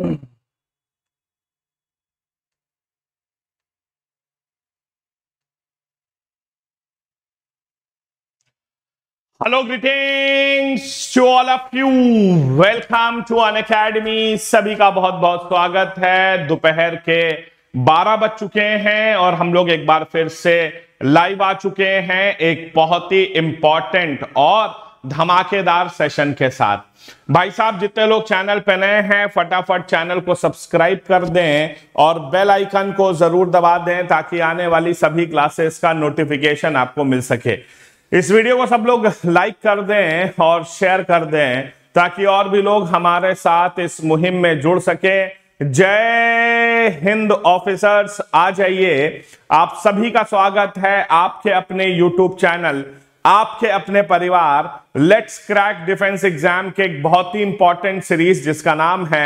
Hello greetings to all of you welcome to Unacademy सभी का बहुत बहुत स्वागत है दोपहर के 12 बज चुके हैं और हम लोग एक बार फिर से लाइव आ चुके हैं एक बहुत ही इंपॉर्टेंट और धमाकेदार सेशन के साथ भाई साहब जितने लोग चैनल पे नए हैं फटाफट चैनल को सब्सक्राइब कर दें और बेल आइकन को जरूर दबा दें ताकि आने वाली सभी क्लासेस का नोटिफिकेशन आपको मिल सके इस वीडियो को सब लोग लाइक कर दें और शेयर कर दें ताकि और भी लोग हमारे साथ इस मुहिम में जुड़ सके जय हिंद ऑफिसर्स आ जाइए आप सभी का स्वागत है आपके अपने यूट्यूब चैनल आपके अपने परिवार लेट्स क्रैक डिफेंस एग्जाम के एक बहुत ही इंपॉर्टेंट सीरीज जिसका नाम है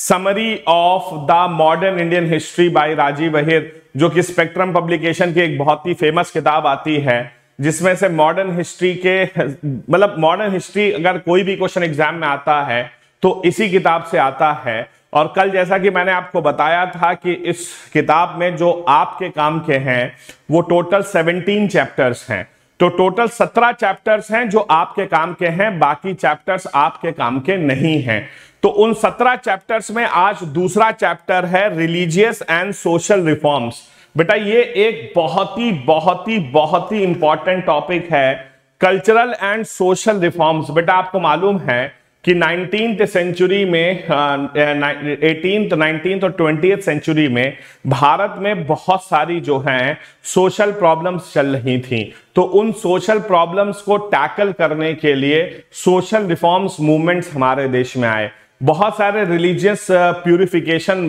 summary of the modern Indian history by Rajiv Ahir जो कि स्पेक्ट्रम पब्लिकेशन की एक बहुत ही फेमस किताब आती है जिसमें से मॉडर्न हिस्ट्री के मतलब मॉडर्न हिस्ट्री अगर कोई भी क्वेश्चन एग्जाम में आता है तो इसी किताब से आता है और कल जैसा कि मैंने आपको बताया था कि इस किताब में जो आपके काम के हैं वो टोटल 17 चैप्टर्स हैं तो टोटल सत्रह चैप्टर्स हैं जो आपके काम के हैं बाकी चैप्टर्स आपके काम के नहीं हैं तो उन सत्रह चैप्टर्स में आज दूसरा चैप्टर है रिलीजियस एंड सोशल रिफॉर्म्स बेटा ये एक बहुत ही बहुत ही बहुत ही इंपॉर्टेंट टॉपिक है कल्चरल एंड सोशल रिफॉर्म्स बेटा आपको मालूम है कि नाइनटीन सेंचुरी में एटीन नाइनटीन और ट्वेंटी सेंचुरी में भारत में बहुत सारी जो हैं सोशल प्रॉब्लम्स चल रही थी तो उन सोशल प्रॉब्लम्स को टैकल करने के लिए सोशल रिफॉर्म्स मूवमेंट्स हमारे देश में आए बहुत सारे रिलीजियस प्यूरिफिकेशन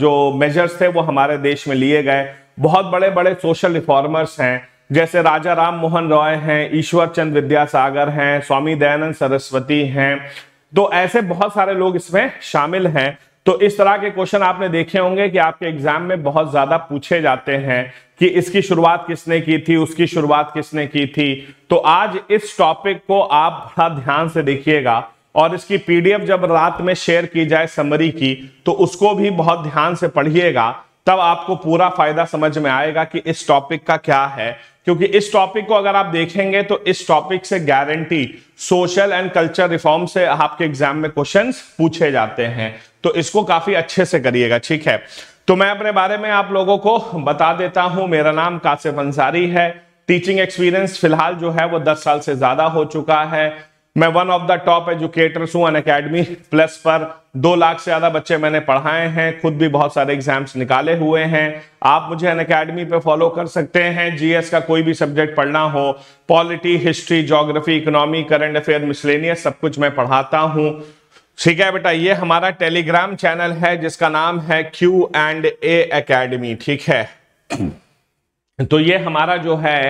जो मेजर्स थे वो हमारे देश में लिए गए बहुत बड़े बड़े सोशल रिफॉर्मर्स हैं जैसे राजा राम मोहन रॉय हैं ईश्वर चंद विद्यासागर हैं स्वामी दयानंद सरस्वती हैं तो ऐसे बहुत सारे लोग इसमें शामिल हैं तो इस तरह के क्वेश्चन आपने देखे होंगे कि आपके एग्जाम में बहुत ज्यादा पूछे जाते हैं कि इसकी शुरुआत किसने की थी उसकी शुरुआत किसने की थी तो आज इस टॉपिक को आप बड़ा ध्यान से देखिएगा और इसकी पीडीएफ जब रात में शेयर की जाए समरी की तो उसको भी बहुत ध्यान से पढ़िएगा तब आपको पूरा फायदा समझ में आएगा कि इस टॉपिक का क्या है क्योंकि इस टॉपिक को अगर आप देखेंगे तो इस टॉपिक से guarantee social and culture reform से आपके एग्जाम में क्वेश्चंस पूछे जाते हैं तो इसको काफी अच्छे से करिएगा ठीक है तो मैं अपने बारे में आप लोगों को बता देता हूं मेरा नाम कासिफ अंसारी है टीचिंग एक्सपीरियंस फिलहाल जो है वो दस साल से ज्यादा हो चुका है मैं one of the top educators हूं अन अकेडमी प्लस पर दो लाख से ज़्यादा बच्चे मैंने पढ़ाए हैं खुद भी बहुत सारे एग्जाम्स निकाले हुए हैं आप मुझे अन अकेडमी पर फॉलो कर सकते हैं जीएस का कोई भी सब्जेक्ट पढ़ना हो polity history geography economy current affair miscellaneous सब कुछ मैं पढ़ाता हूँ ठीक है बेटा ये हमारा टेलीग्राम चैनल है जिसका नाम है क्यू एंड ए अकेडमी ठीक है तो ये हमारा जो है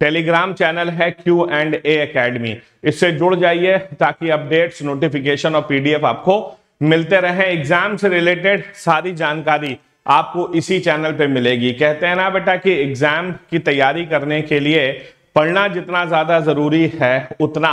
टेलीग्राम चैनल है क्यू एंड ए अकेडमी इससे जुड़ जाइए ताकि अपडेट्स नोटिफिकेशन और पीडीएफ आपको मिलते रहें एग्जाम से रिलेटेड सारी जानकारी आपको इसी चैनल पे मिलेगी कहते हैं ना बेटा कि एग्जाम की तैयारी करने के लिए पढ़ना जितना ज्यादा जरूरी है उतना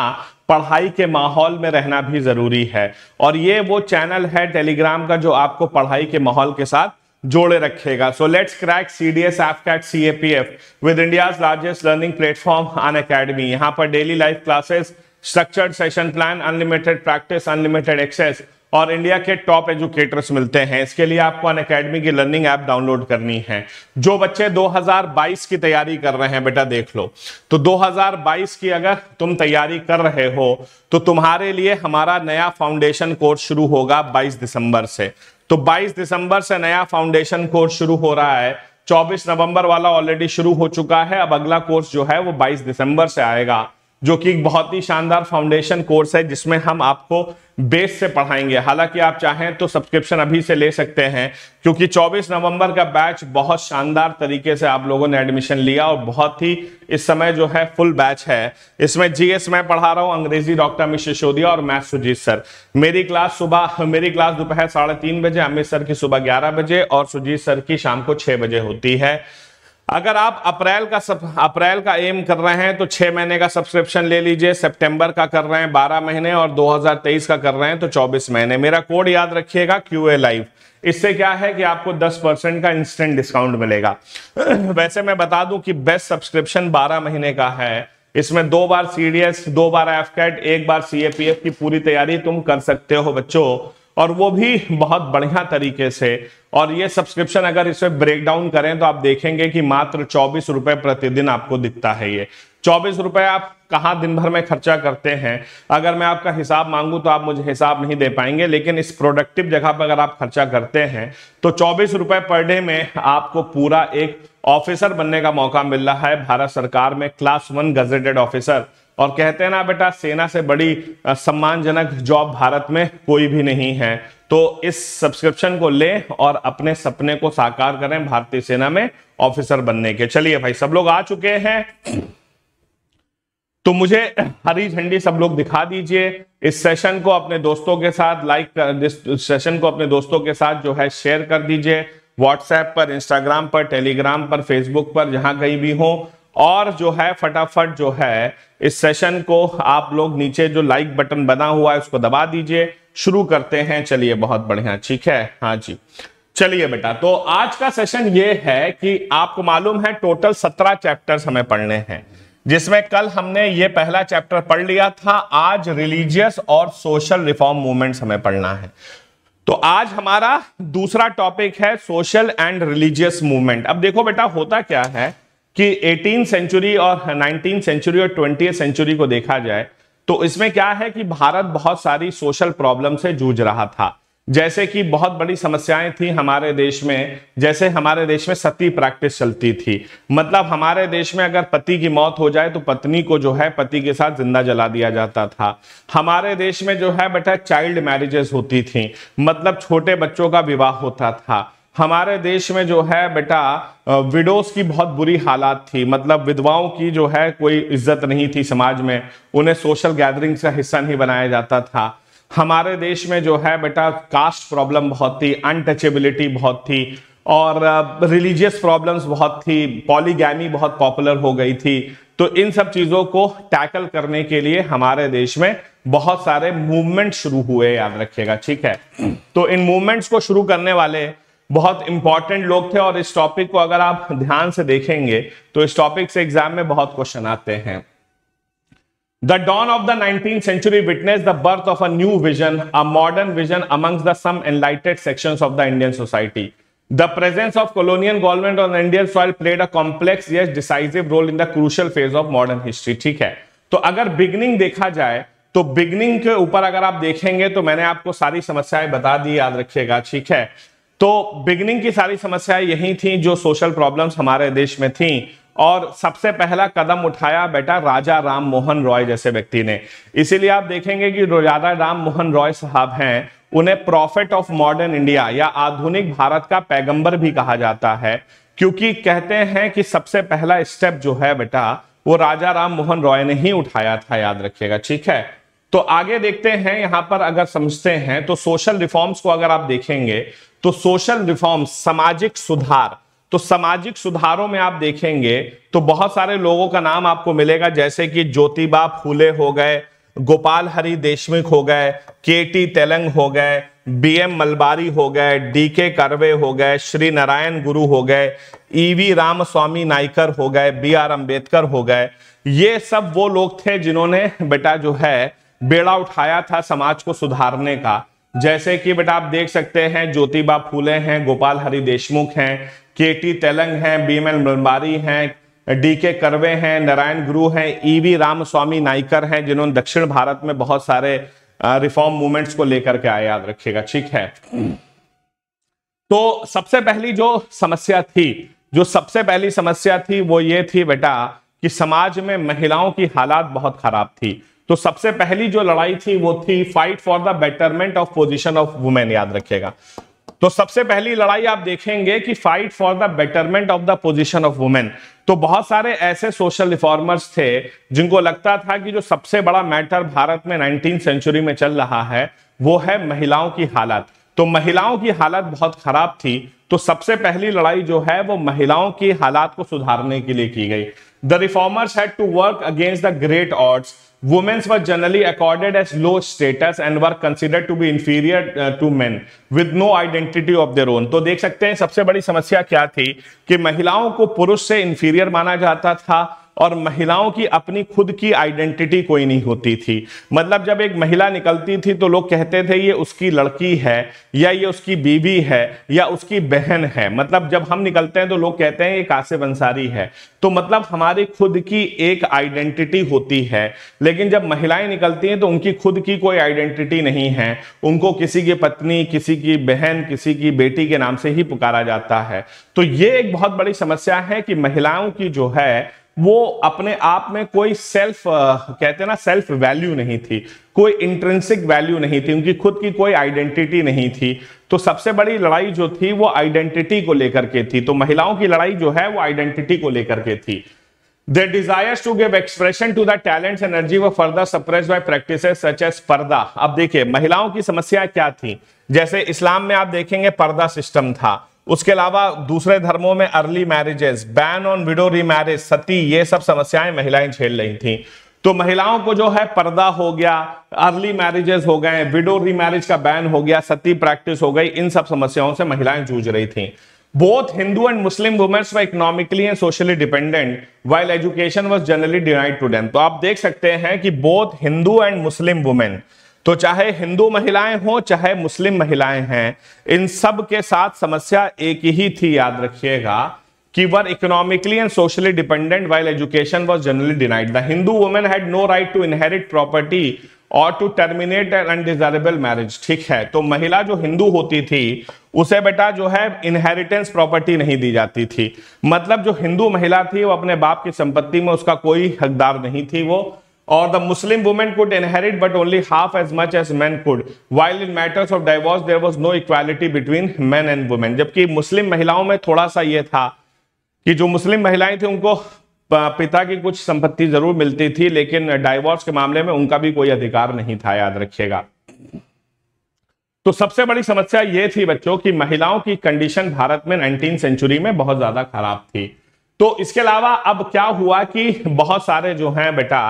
पढ़ाई के माहौल में रहना भी जरूरी है और ये वो चैनल है टेलीग्राम का जो आपको पढ़ाई के माहौल के साथ जोड़े रखेगा so let's crack C C D S F CAT A P F with India's largest learning platform Unacademy यहाँ पर daily life classes structured session plan unlimited practice unlimited access और इंडिया के टॉप एजुकेटर्स मिलते हैं इसके लिए आपको Unacademy की लर्निंग ऐप डाउनलोड करनी है जो बच्चे 2022 की तैयारी कर रहे हैं बेटा देख लो तो 2022 की अगर तुम तैयारी कर रहे हो तो तुम्हारे लिए हमारा नया फाउंडेशन कोर्स शुरू होगा 22 दिसंबर से तो 22 दिसंबर से नया फाउंडेशन कोर्स शुरू हो रहा है 24 नवंबर वाला ऑलरेडी शुरू हो चुका है अब अगला कोर्स जो है वो 22 दिसंबर से आएगा जो कि एक बहुत ही शानदार फाउंडेशन कोर्स है जिसमें हम आपको बेस से पढ़ाएंगे हालांकि आप चाहें तो सब्सक्रिप्शन अभी से ले सकते हैं क्योंकि 24 नवंबर का बैच बहुत शानदार तरीके से आप लोगों ने एडमिशन लिया और बहुत ही इस समय जो है फुल बैच है इसमें जीएस मैं पढ़ा रहा हूं अंग्रेजी डॉक्टर अमित सिसोदिया और मैथ सुजीत सर मेरी क्लास सुबह मेरी क्लास दोपहर साढ़े तीन बजे अमित सर की सुबह ग्यारह बजे और सुजीत सर की शाम को छह बजे होती है अगर आप अप्रैल का सब अप्रैल का एम कर रहे हैं तो छह महीने का सब्सक्रिप्शन ले लीजिए सितंबर का कर रहे हैं बारह महीने और 2023 का कर रहे हैं तो चौबीस महीने मेरा कोड याद रखिएगा क्यू ए लाइव इससे क्या है कि आपको 10 परसेंट का इंस्टेंट डिस्काउंट मिलेगा वैसे मैं बता दूं कि बेस्ट सब्सक्रिप्शन 12 महीने का है इसमें दो बार सी दो बार एफ एक बार सी की पूरी तैयारी तुम कर सकते हो बच्चों और वो भी बहुत बढ़िया तरीके से और ये सब्सक्रिप्शन अगर इसमें ब्रेक डाउन करें तो आप देखेंगे कि मात्र चौबीस रुपए प्रतिदिन आपको दिखता है ये चौबीस रुपए आप कहा दिन भर में खर्चा करते हैं अगर मैं आपका हिसाब मांगू तो आप मुझे हिसाब नहीं दे पाएंगे लेकिन इस प्रोडक्टिव जगह पर अगर आप खर्चा करते हैं तो चौबीस रुपए पर डे में आपको पूरा एक ऑफिसर बनने का मौका मिल रहा है भारत सरकार में क्लास वन गजेटेड ऑफिसर और कहते हैं ना बेटा सेना से बड़ी सम्मानजनक जॉब भारत में कोई भी नहीं है तो इस सब्सक्रिप्शन को ले और अपने सपने को साकार करें भारतीय सेना में ऑफिसर बनने के चलिए भाई सब लोग आ चुके हैं तो मुझे हरी झंडी सब लोग दिखा दीजिए इस सेशन को अपने दोस्तों के साथ लाइक कर सेशन को अपने दोस्तों के साथ जो है शेयर कर दीजिए व्हाट्सएप पर इंस्टाग्राम पर टेलीग्राम पर फेसबुक पर जहां कहीं भी हो और जो है फटाफट जो है इस सेशन को आप लोग नीचे जो लाइक बटन बना हुआ है उसको दबा दीजिए शुरू करते हैं चलिए बहुत बढ़िया ठीक है हाँ जी चलिए बेटा तो आज का सेशन ये है कि आपको मालूम है टोटल सत्रह चैप्टर हमें पढ़ने हैं जिसमें कल हमने ये पहला चैप्टर पढ़ लिया था आज रिलीजियस और सोशल रिफॉर्म मूवमेंट हमें पढ़ना है तो आज हमारा दूसरा टॉपिक है सोशल एंड रिलीजियस मूवमेंट अब देखो बेटा होता क्या है कि 18 सेंचुरी और 19 सेंचुरी और 20 सेंचुरी को देखा जाए तो इसमें क्या है कि भारत बहुत सारी सोशल प्रॉब्लम से जूझ रहा था जैसे कि बहुत बड़ी समस्याएं थी हमारे देश में जैसे हमारे देश में सती प्रैक्टिस चलती थी मतलब हमारे देश में अगर पति की मौत हो जाए तो पत्नी को जो है पति के साथ जिंदा जला दिया जाता था हमारे देश में जो है बेटा चाइल्ड मैरिजेस होती थी मतलब छोटे बच्चों का विवाह होता था हमारे देश में जो है बेटा विडोज की बहुत बुरी हालात थी मतलब विधवाओं की जो है कोई इज्जत नहीं थी समाज में उन्हें सोशल गैदरिंग का हिस्सा नहीं बनाया जाता था हमारे देश में जो है बेटा कास्ट प्रॉब्लम बहुत थी अनटचेबिलिटी बहुत थी और रिलीजियस प्रॉब्लम्स बहुत थी पॉलीगैमी बहुत पॉपुलर हो गई थी तो इन सब चीज़ों को टैकल करने के लिए हमारे देश में बहुत सारे मूवमेंट शुरू हुए याद रखिएगा ठीक है तो इन मूवमेंट्स को शुरू करने वाले बहुत इंपॉर्टेंट लोग थे और इस टॉपिक को अगर आप ध्यान से देखेंगे तो इस टॉपिक से एग्जाम में बहुत क्वेश्चन आते हैं the dawn of the nineteen century witness the birth of a new vision a modern vision amongst the some enlightened sections of the Indian society the presence of colonial government on Indian soil played a complex yet decisive role in the crucial phase of modern history ठीक है तो अगर beginning देखा जाए तो beginning के ऊपर अगर आप देखेंगे तो मैंने आपको सारी समस्याएं बता दी याद रखिएगा ठीक है तो बिगनिंग की सारी समस्याएं यही थी जो सोशल प्रॉब्लम्स हमारे देश में थी और सबसे पहला कदम उठाया बेटा राजा राम मोहन रॉय जैसे व्यक्ति ने इसीलिए आप देखेंगे कि राजा राम मोहन रॉय साहब हैं उन्हें प्रॉफिट ऑफ मॉडर्न इंडिया या आधुनिक भारत का पैगंबर भी कहा जाता है क्योंकि कहते हैं कि सबसे पहला स्टेप जो है बेटा वो राजा राम मोहन रॉय ने ही उठाया था याद रखिएगा ठीक है तो आगे देखते हैं यहां पर अगर समझते हैं तो सोशल रिफॉर्म्स को अगर आप देखेंगे तो सोशल रिफॉर्म्स सामाजिक सुधार तो सामाजिक सुधारों में आप देखेंगे तो बहुत सारे लोगों का नाम आपको मिलेगा जैसे कि ज्योतिबा फूले हो गए गोपाल हरि देशमुख हो गए के टी तेलंग हो गए बी एम मलबारी हो गए डी के करवे हो गए श्री नारायण गुरु हो गए ईवी e रामस्वामी नाइकर हो गए बी आर अंबेडकर हो गए ये सब वो लोग थे जिन्होंने बेटा जो है बेड़ा उठाया था समाज को सुधारने का जैसे कि बेटा आप देख सकते हैं ज्योतिबा फूले हैं गोपाल हरि देशमुख हैं के टी तेलंग हैं बीम एल मलबारी हैं डी के करवे हैं नारायण गुरु हैं ई वी रामस्वामी नाइकर हैं जिन्होंने दक्षिण भारत में बहुत सारे रिफॉर्म मूवमेंट्स को लेकर के आया याद रखिएगा ठीक है तो सबसे पहली जो समस्या थी जो सबसे पहली समस्या थी वो ये थी बेटा कि समाज में महिलाओं की हालात बहुत खराब थी तो सबसे पहली जो लड़ाई थी वो थी fight for the betterment of position of women याद रखिएगा तो सबसे पहली लड़ाई आप देखेंगे कि fight for the betterment of the position of women तो बहुत सारे ऐसे सोशल रिफॉर्मर्स थे जिनको लगता था कि जो सबसे बड़ा मैटर भारत में नाइनटीन सेंचुरी में चल रहा है वो है महिलाओं की हालत तो महिलाओं की हालत बहुत खराब थी तो सबसे पहली लड़ाई जो है वो महिलाओं की हालात को सुधारने के लिए की गई the reformers had to work against the great odds women were generally accorded as low status and were consider to be inferior to men with no identity of their own तो देख सकते हैं सबसे बड़ी समस्या क्या थी कि महिलाओं को पुरुष से इंफीरियर माना जाता था और महिलाओं की अपनी खुद की आइडेंटिटी कोई नहीं होती थी मतलब जब एक महिला निकलती थी तो लोग कहते थे ये उसकी लड़की है या ये उसकी बीवी है या उसकी बहन है मतलब जब हम निकलते हैं तो लोग कहते हैं ये कासे बंसारी है तो मतलब हमारी खुद की एक आइडेंटिटी होती है लेकिन जब महिलाएं निकलती हैं तो उनकी खुद की कोई आइडेंटिटी नहीं है उनको किसी की पत्नी किसी की बहन किसी की बेटी के नाम से ही पुकारा जाता है तो ये एक बहुत बड़ी समस्या है कि महिलाओं की जो है वो अपने आप में कोई सेल्फ कहते हैं ना सेल्फ वैल्यू नहीं थी कोई इंट्रेंसिक वैल्यू नहीं थी उनकी खुद की कोई आइडेंटिटी नहीं थी तो सबसे बड़ी लड़ाई जो थी वो आइडेंटिटी को लेकर के थी तो महिलाओं की लड़ाई जो है वो आइडेंटिटी को लेकर के थी the desire to give expression to the talent energy were further suppress by practice such as purdah अब देखिए महिलाओं की समस्या क्या थी जैसे इस्लाम में आप देखेंगे पर्दा सिस्टम था उसके अलावा दूसरे धर्मों में early marriages ban on widow री मैरिज सती ये सब समस्याएं महिलाएं झेल रही थी तो महिलाओं को जो है पर्दा हो गया अर्ली मैरिजेस हो गए विडो री मैरिज का बैन हो गया सती प्रैक्टिस हो गई इन सब समस्याओं से महिलाएं जूझ रही थी both Hindu and Muslim women were economically and socially dependent while education was generally denied to them तो आप देख सकते हैं कि both Hindu and Muslim women तो चाहे हिंदू महिलाएं हों चाहे मुस्लिम महिलाएं हैं इन सब के साथ समस्या एक ही थी याद रखिएगा कि were economically and socially dependent while education was generally denied the Hindu women had no right to inherit property और to terminate an undesirable marriage ठीक है तो महिला जो हिंदू होती थी उसे बेटा जो है इनहेरिटेंस प्रॉपर्टी नहीं दी जाती थी मतलब जो हिंदू महिला थी वो अपने बाप की संपत्ति में उसका कोई हकदार नहीं थी वो और the Muslim women could inherit but only half as much as man could. While in matters of divorce there was no equality between man and women जबकि मुस्लिम महिलाओं में थोड़ा सा ये था कि जो मुस्लिम महिलाएं थी उनको पिता की कुछ संपत्ति जरूर मिलती थी लेकिन डाइवोर्स के मामले में उनका भी कोई अधिकार नहीं था याद रखिएगा तो सबसे बड़ी समस्या ये थी बच्चों की महिलाओं की कंडीशन भारत में नाइनटीन सेंचुरी में बहुत ज्यादा खराब थी तो इसके अलावा अब क्या हुआ कि बहुत सारे जो हैं बेटा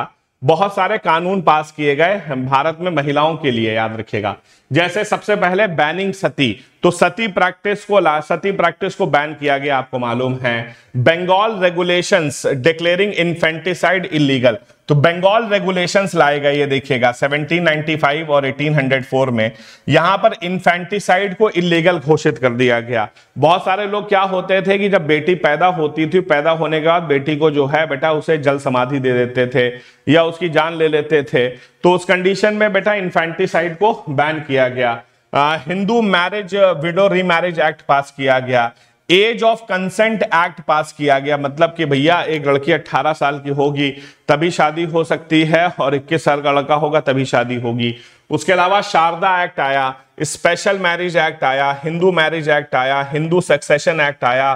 बहुत सारे कानून पास किए गए भारत में महिलाओं के लिए याद रखिएगा जैसे सबसे पहले बैनिंग सती तो सती प्रैक्टिस को ला सती प्रैक्टिस को बैन किया गया आपको मालूम है Bengal regulations declaring infanticide illegal तो बंगाल रेगुलेशंस लाए गए ये देखिएगा 1795 और 1804 में यहां पर इन्फेंटिसाइड को इलीगल घोषित कर दिया गया बहुत सारे लोग क्या होते थे कि जब बेटी पैदा होती थी पैदा होने के बाद बेटी को जो है बेटा उसे जल समाधि दे देते थे या उसकी जान ले लेते थे तो उस कंडीशन में बेटा इन्फेंटिसाइड को बैन किया गया Hindu marriage widow remarriage act pass किया गया age of consent act pass किया गया मतलब कि भैया एक लड़की 18 साल की होगी तभी शादी हो सकती है और 21 साल का लड़का होगा तभी शादी होगी उसके अलावा शारदा एक्ट आया स्पेशल मैरिज एक्ट आया हिंदू मैरिज एक्ट आया हिंदू सक्सेशन एक्ट आया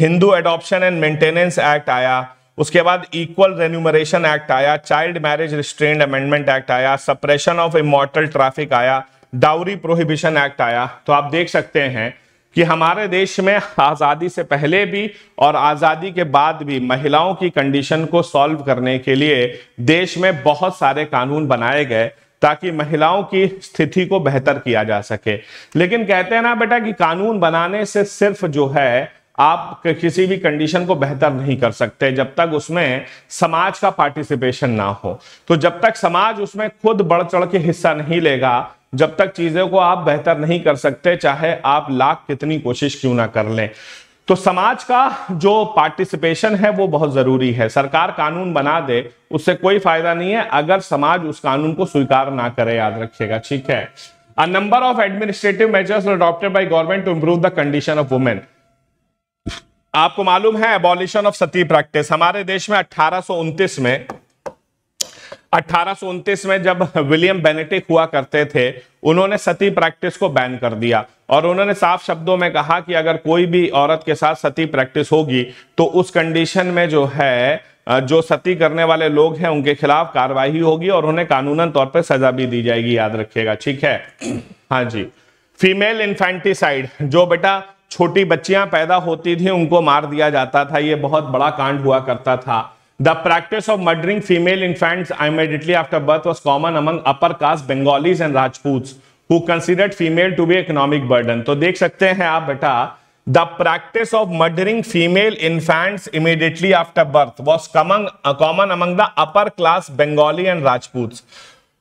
Hindu adoption and maintenance act आया उसके बाद इक्वल रेन्यूमरेशन एक्ट आया child marriage restraint amendment act आया सप्रेशन ऑफ इमोटल ट्रैफिक आया डाउरी प्रोहिबिशन एक्ट आया तो आप देख सकते हैं कि हमारे देश में आज़ादी से पहले भी और आज़ादी के बाद भी महिलाओं की कंडीशन को सॉल्व करने के लिए देश में बहुत सारे कानून बनाए गए ताकि महिलाओं की स्थिति को बेहतर किया जा सके लेकिन कहते हैं ना बेटा कि कानून बनाने से सिर्फ जो है आप किसी भी कंडीशन को बेहतर नहीं कर सकते जब तक उसमें समाज का पार्टिसिपेशन ना हो तो जब तक समाज उसमें खुद बढ़ चढ़ के हिस्सा नहीं लेगा जब तक चीजों को आप बेहतर नहीं कर सकते चाहे आप लाख कितनी कोशिश क्यों ना कर लें तो समाज का जो पार्टिसिपेशन है वो बहुत जरूरी है सरकार कानून बना दे उससे कोई फायदा नहीं है अगर समाज उस कानून को स्वीकार ना करे याद रखिएगा ठीक है a number of administrative measures adopted by government to improve the condition of women आपको मालूम है एबॉलिशन ऑफ सती प्रैक्टिस हमारे देश में अठारह में अठारह में जब विलियम बेनेटिक हुआ करते थे उन्होंने सती प्रैक्टिस को बैन कर दिया और उन्होंने साफ शब्दों में कहा कि अगर कोई भी औरत के साथ सती प्रैक्टिस होगी तो उस कंडीशन में जो है जो सती करने वाले लोग हैं उनके खिलाफ कार्रवाई होगी और उन्हें कानूनन तौर पर सजा भी दी जाएगी याद रखिएगा ठीक है हाँ जी फीमेल इन्फेंटिसाइड जो बेटा छोटी बच्चियां पैदा होती थी उनको मार दिया जाता था ये बहुत बड़ा कांड हुआ करता था The practice of murdering female infants immediately after birth was common among upper caste Bengalis and Rajputs who considered female to be economic burden. तो देख सकते हैं आप बेटा The practice of murdering female infants immediately after birth was common, common among the upper class Bengali and Rajputs.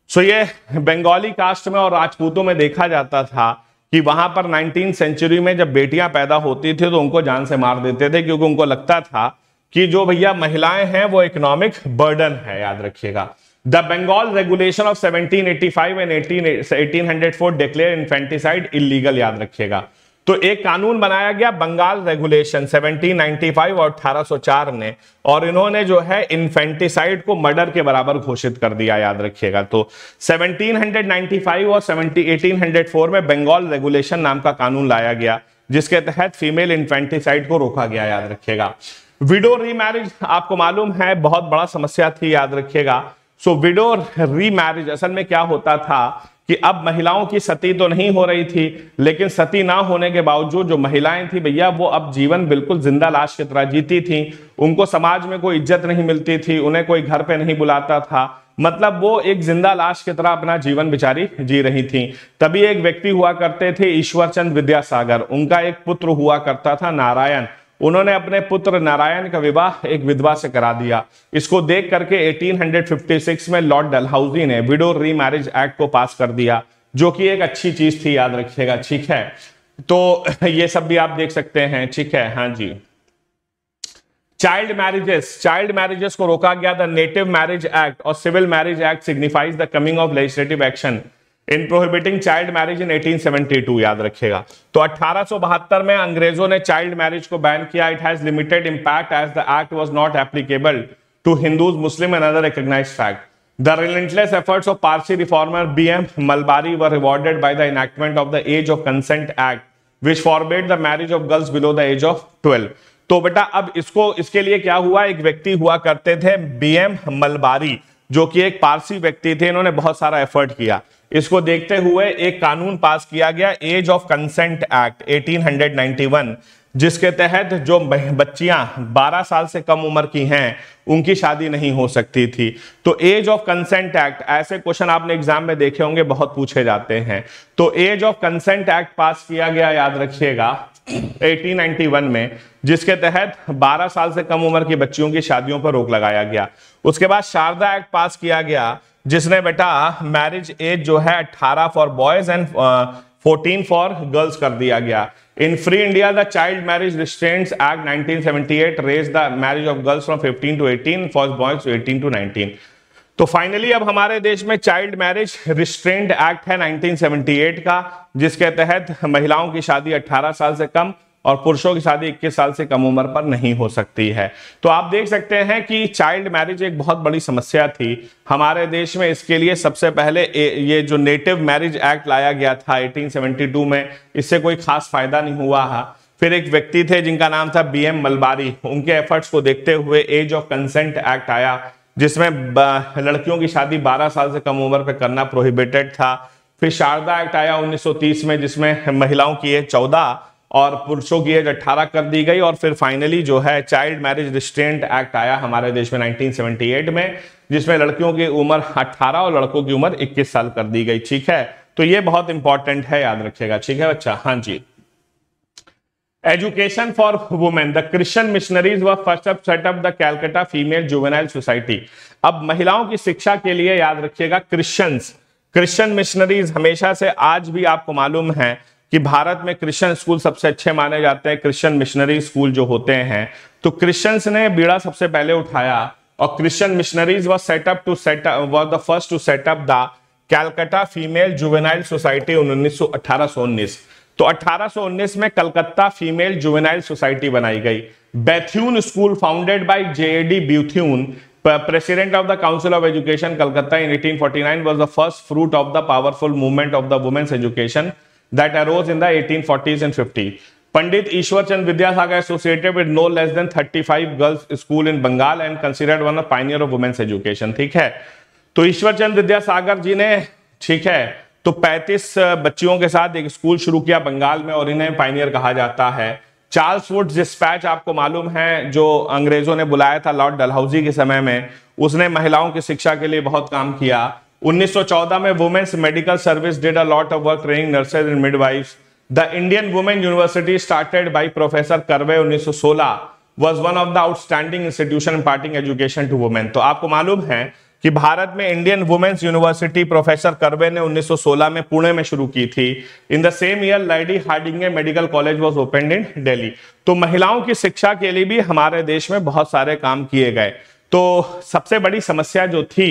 So ये Bengali cast में और राजपूतों में देखा जाता था कि वहां पर 19 सेंचुरी में जब बेटियां पैदा होती थी तो उनको जान से मार देते थे क्योंकि उनको लगता था कि जो भैया महिलाएं हैं वो इकोनॉमिक बर्डन है याद रखिएगा the Bengal regulation of 1785 and declare infanticide illegal याद रखिएगा तो एक कानून बनाया गया बंगाल रेगुलेशन 1795 और 1804 ने और इन्होंने जो है इन्फेंटिसाइड को मर्डर के बराबर घोषित कर दिया याद रखिएगा तो 1795 और 1804 में बंगाल रेगुलेशन नाम का कानून लाया गया जिसके तहत फीमेल इन्फेंटिसाइड को रोका गया याद रखिएगा विडो रीमैरिज आपको मालूम है बहुत बड़ा समस्या थी याद रखिएगा सो विडो विडो रीमैरिज असल में क्या होता था कि अब महिलाओं की सती तो नहीं हो रही थी लेकिन सती ना होने के बावजूद जो महिलाएं थी भैया वो अब जीवन बिल्कुल जिंदा लाश की तरह जीती थी उनको समाज में कोई इज्जत नहीं मिलती थी उन्हें कोई घर पे नहीं बुलाता था मतलब वो एक जिंदा लाश की तरह अपना जीवन बिचारी जी रही थी तभी एक व्यक्ति हुआ करते थे ईश्वरचंद विद्यासागर उनका एक पुत्र हुआ करता था नारायण उन्होंने अपने पुत्र नारायण का विवाह एक विधवा से करा दिया इसको देख करके 1856 में लॉर्ड डलहाउजी ने विडो रीमैरिज एक्ट को पास कर दिया जो कि एक अच्छी चीज थी याद रखिएगा ठीक है तो ये सब भी आप देख सकते हैं ठीक है हाँ जी चाइल्ड मैरिजेस चाइल्ड मैरिजेस को रोका गया द नेटिव मैरिज एक्ट और civil marriage act signifies the coming of legislative action in prohibiting child marriage in 1872 याद रखिएगा तो अठारह में अंग्रेजों ने चाइल्ड मैरिज को बैन किया it has limited impact as the act was not applicable to Hindus Muslim and other recognised fact the relentless efforts of Parsi reformer B M Malabari were rewarded by the enactment of the age of consent act which forbade the marriage of girls below the age of twelve तो बेटा अब इसको इसके लिए क्या हुआ एक व्यक्ति हुआ करते थे बी एम मलबारी जो कि एक पारसी व्यक्ति थे इन्होंने बहुत सारा एफर्ट किया इसको देखते हुए एक कानून पास किया गया एज ऑफ कंसेंट एक्ट 1891 जिसके तहत जो बच्चियां 12 साल से कम उम्र की हैं उनकी शादी नहीं हो सकती थी तो एज ऑफ कंसेंट एक्ट ऐसे क्वेश्चन आपने एग्जाम में देखे होंगे बहुत पूछे जाते हैं तो age of consent act pass किया गया याद रखिएगा 1891 में जिसके तहत 12 साल से कम उम्र की बच्चियों की शादियों पर रोक लगाया गया उसके बाद शारदा एक्ट पास किया गया जिसने बेटा मैरिज एज जो है 18 for boys and 14 for girls कर दिया गया in free India the child marriage restraint act 1978 raise the marriage of girls from 15 to 18 for boys to 18 to 19 तो फाइनली अब हमारे देश में चाइल्ड मैरिज रिस्ट्रेंट एक्ट है 1978 का जिसके तहत महिलाओं की शादी 18 साल से कम और पुरुषों की शादी 21 साल से कम उम्र पर नहीं हो सकती है तो आप देख सकते हैं कि चाइल्ड मैरिज एक बहुत बड़ी समस्या थी हमारे देश में इसके लिए सबसे पहले ये जो नेटिव मैरिज एक्ट लाया गया था 1872 में इससे कोई खास फायदा नहीं हुआ है फिर एक व्यक्ति थे जिनका नाम था बी एम मलबारी उनके एफर्ट्स को देखते हुए एज ऑफ कंसेंट एक्ट आया जिसमें लड़कियों की शादी 12 साल से कम उम्र पर करना प्रोहिबिटेड था फिर शारदा एक्ट आया 1930 में जिसमें महिलाओं की एज 14 और पुरुषों की एज 18 कर दी गई और फिर फाइनली जो है चाइल्ड मैरिज रिस्ट्रेंट एक्ट आया हमारे देश में 1978 में जिसमें लड़कियों की उम्र 18 और लड़कों की उम्र 21 साल कर दी गई ठीक है तो ये बहुत इंपॉर्टेंट है याद रखिएगा ठीक है बच्चा हाँ जी education for women the Christian missionaries were first up set up the Calcutta female juvenile society अब महिलाओं की शिक्षा के लिए याद रखिएगा क्रिश्चियंस क्रिश्चियन मिशनरीज हमेशा से आज भी आपको मालूम है कि भारत में क्रिश्चियन स्कूल सबसे अच्छे माने जाते हैं क्रिश्चियन मिशनरी स्कूल जो होते हैं तो क्रिश्चियंस ने बीड़ा सबसे पहले उठाया और Christian missionaries set up to set up the first to set up the Calcutta female juvenile society उन्नीस सौ तो 1819 में कलकत्ता फीमेल जुवेनाइल सोसाइटी बनाई गई Bethune school founded by J E D Bethune president of the council of education Calcutta in 1849 was the first fruit of the powerful movement of the women's education that arose in the 1840s and 50s. Pandit Ishwarchand Vidyasagar associated with no less than 35 girls school in Bengal and considered one of pioneer of women's education. ठीक है तो ईश्वरचंद विद्यासागर जी ने ठीक है तो 35 बच्चियों के साथ एक स्कूल शुरू किया बंगाल में और इन्हें पाइनियर कहा जाता है चार्ल्स वुड डिस्पैच आपको मालूम है जो अंग्रेजों ने बुलाया था लॉर्ड डलहाउजी के समय में उसने महिलाओं की शिक्षा के लिए बहुत काम किया 1914 में women's medical service did a lot of work training nurses and midwives the Indian women university started by professor Karve 1916 was one of the outstanding institution parting education to women तो आपको मालूम है कि भारत में इंडियन वुमेन्स यूनिवर्सिटी प्रोफेसर करवे ने 1916 में पुणे में शुरू की थी in the same year lady Hardinge medical college was open in Delhi तो महिलाओं की शिक्षा के लिए भी हमारे देश में बहुत सारे काम किए गए तो सबसे बड़ी समस्या जो थी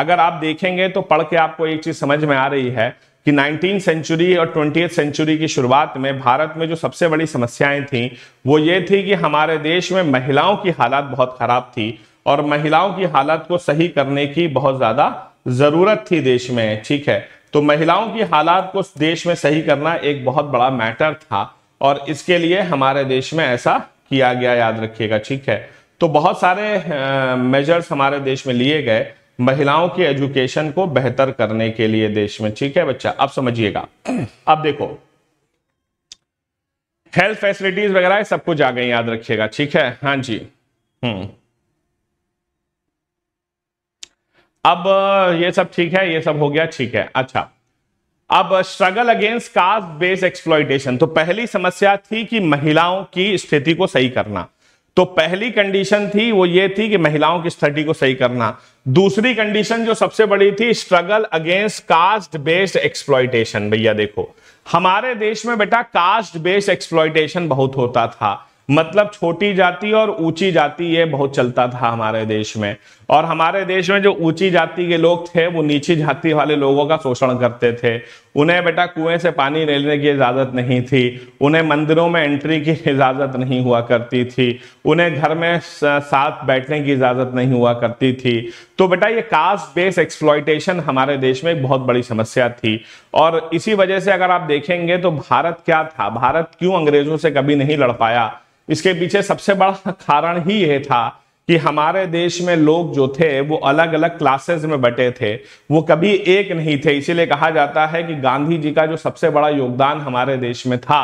अगर आप देखेंगे तो पढ़ के आपको एक चीज समझ में आ रही है कि नाइनटीन सेंचुरी और ट्वेंटी सेंचुरी की शुरुआत में भारत में जो सबसे बड़ी समस्याएं थीं वो ये थी कि हमारे देश में महिलाओं की हालात बहुत खराब थी और महिलाओं की हालत को सही करने की बहुत ज़्यादा ज़रूरत थी देश में ठीक है तो महिलाओं की हालात को देश में सही करना एक बहुत बड़ा मैटर था और इसके लिए हमारे देश में ऐसा किया गया याद रखिएगा ठीक है तो बहुत सारे मेजर्स हमारे देश में लिए गए महिलाओं की एजुकेशन को बेहतर करने के लिए देश में ठीक है बच्चा अब समझिएगा अब देखो हेल्थ फैसिलिटीज वगैरह सब कुछ आ गई याद रखिएगा ठीक है हाँ जी हम्म अब ये सब ठीक है ये सब हो गया ठीक है अच्छा अब struggle against caste based exploitation तो पहली समस्या थी कि महिलाओं की स्थिति को सही करना तो पहली कंडीशन थी वो ये थी कि महिलाओं की स्टडी को सही करना दूसरी कंडीशन जो सबसे बड़ी थी struggle against caste based exploitation भैया देखो हमारे देश में बेटा कास्ट बेस्ड एक्सप्लॉयटेशन बहुत होता था मतलब छोटी जाति और ऊंची जाति ये बहुत चलता था हमारे देश में और हमारे देश में जो ऊंची जाति के लोग थे वो नीची जाति वाले लोगों का शोषण करते थे उन्हें बेटा कुएं से पानी लेने की इजाज़त नहीं थी उन्हें मंदिरों में एंट्री की इजाज़त नहीं हुआ करती थी उन्हें घर में साथ बैठने की इजाज़त नहीं हुआ करती थी तो बेटा ये कास्ट बेस एक्सप्लॉयटेशन हमारे देश में एक बहुत बड़ी समस्या थी और इसी वजह से अगर आप देखेंगे तो भारत क्या था भारत क्यों अंग्रेजों से कभी नहीं लड़ पाया इसके पीछे सबसे बड़ा कारण ही यह था कि हमारे देश में लोग जो थे वो अलग अलग क्लासेस में बटे थे वो कभी एक नहीं थे इसीलिए कहा जाता है कि गांधी जी का जो सबसे बड़ा योगदान हमारे देश में था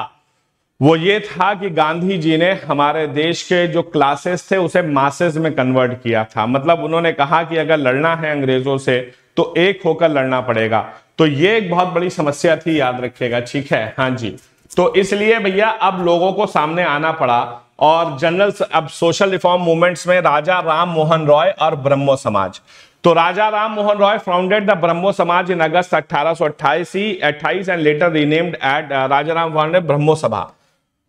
वो ये था कि गांधी जी ने हमारे देश के जो क्लासेस थे उसे मासेस में कन्वर्ट किया था मतलब उन्होंने कहा कि अगर लड़ना है अंग्रेजों से तो एक होकर लड़ना पड़ेगा तो ये एक बहुत बड़ी समस्या थी याद रखिएगा ठीक है हाँ जी तो इसलिए भैया अब लोगों को सामने आना पड़ा और जनरल अब सोशल रिफॉर्म मूवमेंट्स में राजा राम मोहन रॉय और ब्रह्मो समाज तो Raja Ram Mohan Roy founded the Brahmo Samaj in August अठारह सो अट्ठाईस and later renamed at Raja Ram Mohan Brahmo Sabha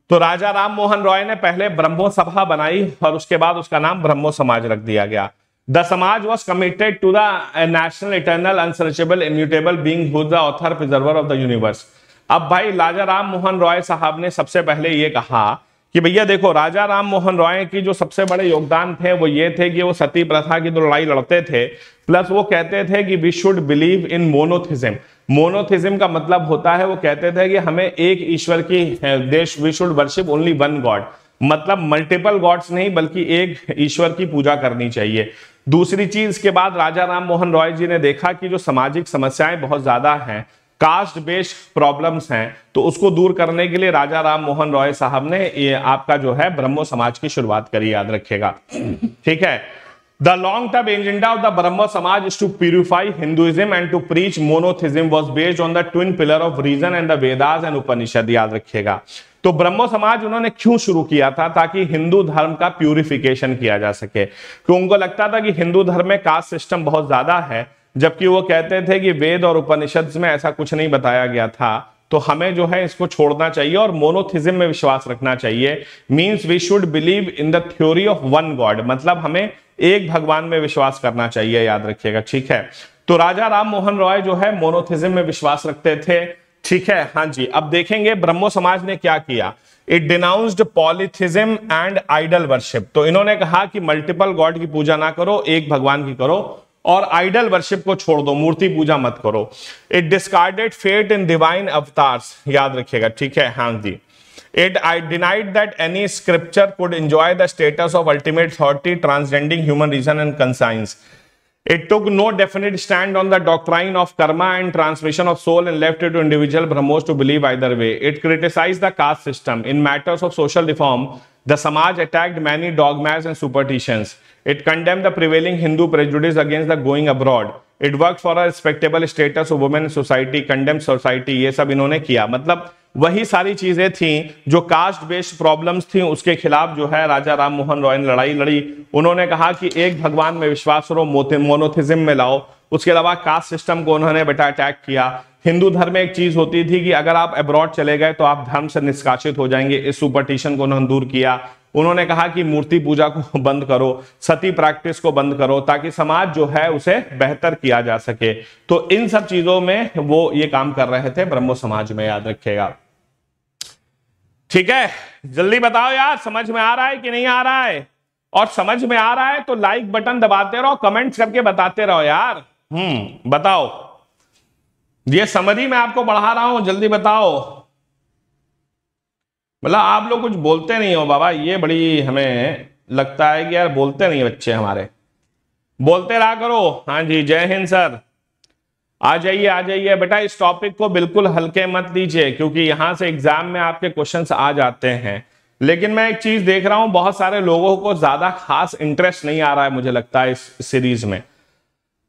तो राजा राम मोहन रॉय ने पहले ब्रह्मो सभा बनाई और उसके बाद उसका नाम ब्रह्मो समाज रख दिया गया the Samaj was committed to the national eternal unsearchable immutable being author preserver of the universe अब भाई राजा राम मोहन रॉय साहब ने सबसे पहले ये कहा कि भैया देखो राजा राम मोहन रॉय की जो सबसे बड़े योगदान थे वो ये थे कि वो सती प्रथा की तो लड़ाई लड़ते थे प्लस वो कहते थे कि we should believe in monotheism monotheism का मतलब होता है वो कहते थे कि हमें एक ईश्वर की देश we should worship only one god मतलब मल्टीपल गॉड्स नहीं बल्कि एक ईश्वर की पूजा करनी चाहिए दूसरी चीज के बाद राजा राम मोहन रॉय जी ने देखा कि जो सामाजिक समस्याएं बहुत ज्यादा हैं कास्ट बेस्ड प्रॉब्लम्स हैं तो उसको दूर करने के लिए राजा राम मोहन रॉय साहब ने ये आपका जो है ब्रह्मो समाज की शुरुआत करी याद रखेगा ठीक है the long term agenda of the Brahmo Samaj is to purify Hinduism and to preach monotheism was based on the twin pillar of reason and the Vedas and Upanishad याद रखिएगा तो ब्रह्मो समाज उन्होंने क्यों शुरू किया था ताकि हिंदू धर्म का प्यूरिफिकेशन किया जा सके क्यों उनको लगता था कि हिंदू धर्म में कास्ट सिस्टम बहुत ज्यादा है जबकि वो कहते थे कि वेद और उपनिषद में ऐसा कुछ नहीं बताया गया था तो हमें जो है इसको छोड़ना चाहिए और मोनोथिज्म में विश्वास रखना चाहिए means we should believe in the theory of one god मतलब हमें एक भगवान में विश्वास करना चाहिए याद रखिएगा ठीक है तो राजा राम मोहन रॉय जो है मोनोथिज्म में विश्वास रखते थे ठीक है हाँ जी अब देखेंगे ब्रह्मो समाज ने क्या किया it denounced polytheism and idol worship तो इन्होंने कहा कि मल्टीपल गॉड की पूजा ना करो एक भगवान की करो और आइडल वर्शिप को छोड़ दो मूर्ति पूजा मत करो it discarded faith in divine avatars याद रखिएगा ठीक है हाँ जी it i denied that any scripture could enjoy the status of ultimate authority transcending human reason and conscience it took no definite stand on the doctrine of karma and transmission of soul and left it to individual brahmos to believe either way it criticized the caste system in matters of social reform the samaj attacked many dogmas and superstitions it condemn the prevailing Hindu prejudice against the going abroad it work for respectable status women society condemn society ये सब इन्होंने किया मतलब वही सारी चीजें थी जो कास्ट बेस्ड प्रॉब्लम्स थी उसके खिलाफ जो है राजा राम मोहन रॉय ने लड़ाई लड़ी उन्होंने कहा कि एक भगवान में विश्वास करो मोनोथिज्म में लाओ उसके अलावा कास्ट सिस्टम को उन्होंने बेटा अटैक किया हिंदू धर्म में एक चीज होती थी कि अगर आप अब्रॉड चले गए तो आप धर्म से निष्कासित हो जाएंगे इस सुपरटिशन को उन्होंने दूर किया उन्होंने कहा कि मूर्ति पूजा को बंद करो सती प्रैक्टिस को बंद करो ताकि समाज जो है उसे बेहतर किया जा सके तो इन सब चीजों में वो ये काम कर रहे थे ब्रह्मो समाज में याद रखिएगा ठीक है जल्दी बताओ यार समझ में आ रहा है कि नहीं आ रहा है और समझ में आ रहा है तो लाइक बटन दबाते रहो कमेंट्स करके बताते रहो यार हम्म बताओ ये समरी मैं आपको बढ़ा रहा हूं जल्दी बताओ मतलब आप लोग कुछ बोलते नहीं हो बाबा ये बड़ी हमें लगता है कि यार बोलते नहीं बच्चे हमारे बोलते रहा करो हाँ जी जय हिंद सर आ जाइए आ जाइए बेटा इस टॉपिक को बिल्कुल हल्के मत लीजिए क्योंकि यहां से एग्जाम में आपके क्वेश्चन आ जाते हैं लेकिन मैं एक चीज देख रहा हूं बहुत सारे लोगों को ज्यादा खास इंटरेस्ट नहीं आ रहा है मुझे लगता है इस सीरीज में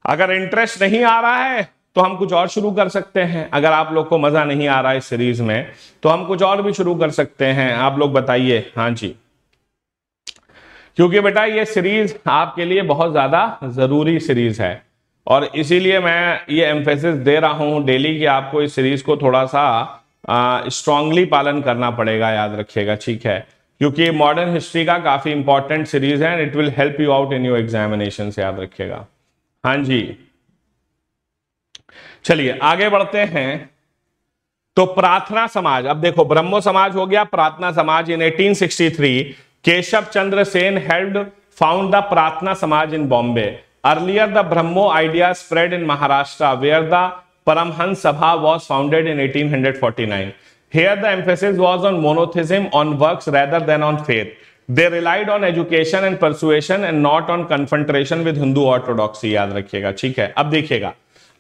अगर इंटरेस्ट नहीं आ रहा है तो हम कुछ और शुरू कर सकते हैं अगर आप लोग को मजा नहीं आ रहा है इस सीरीज में तो हम कुछ और भी शुरू कर सकते हैं आप लोग बताइए हाँ जी क्योंकि बेटा ये सीरीज आपके लिए बहुत ज्यादा जरूरी सीरीज है और इसीलिए मैं ये एम्फेसिस दे रहा हूं डेली कि आपको इस सीरीज को थोड़ा सा स्ट्रांगली पालन करना पड़ेगा याद रखिएगा ठीक है क्योंकि मॉडर्न हिस्ट्री का काफी इंपॉर्टेंट सीरीज है and it will help you out in your examination याद रखिएगा हाँ जी चलिए आगे बढ़ते हैं तो प्रार्थना समाज अब देखो ब्रह्मो समाज हो गया Prarthana Samaj in 1863 Keshav Chandra Sen held found the Prarthana Samaj in Bombay earlier the Brahmo idea spread in Maharashtra where the Paramhansa Sabha was founded in 1849 here the emphasis was on monotheism on works rather than on faith they relied on education and persuasion and not on confrontation with Hindu orthodoxy याद रखिएगा ठीक है अब देखिएगा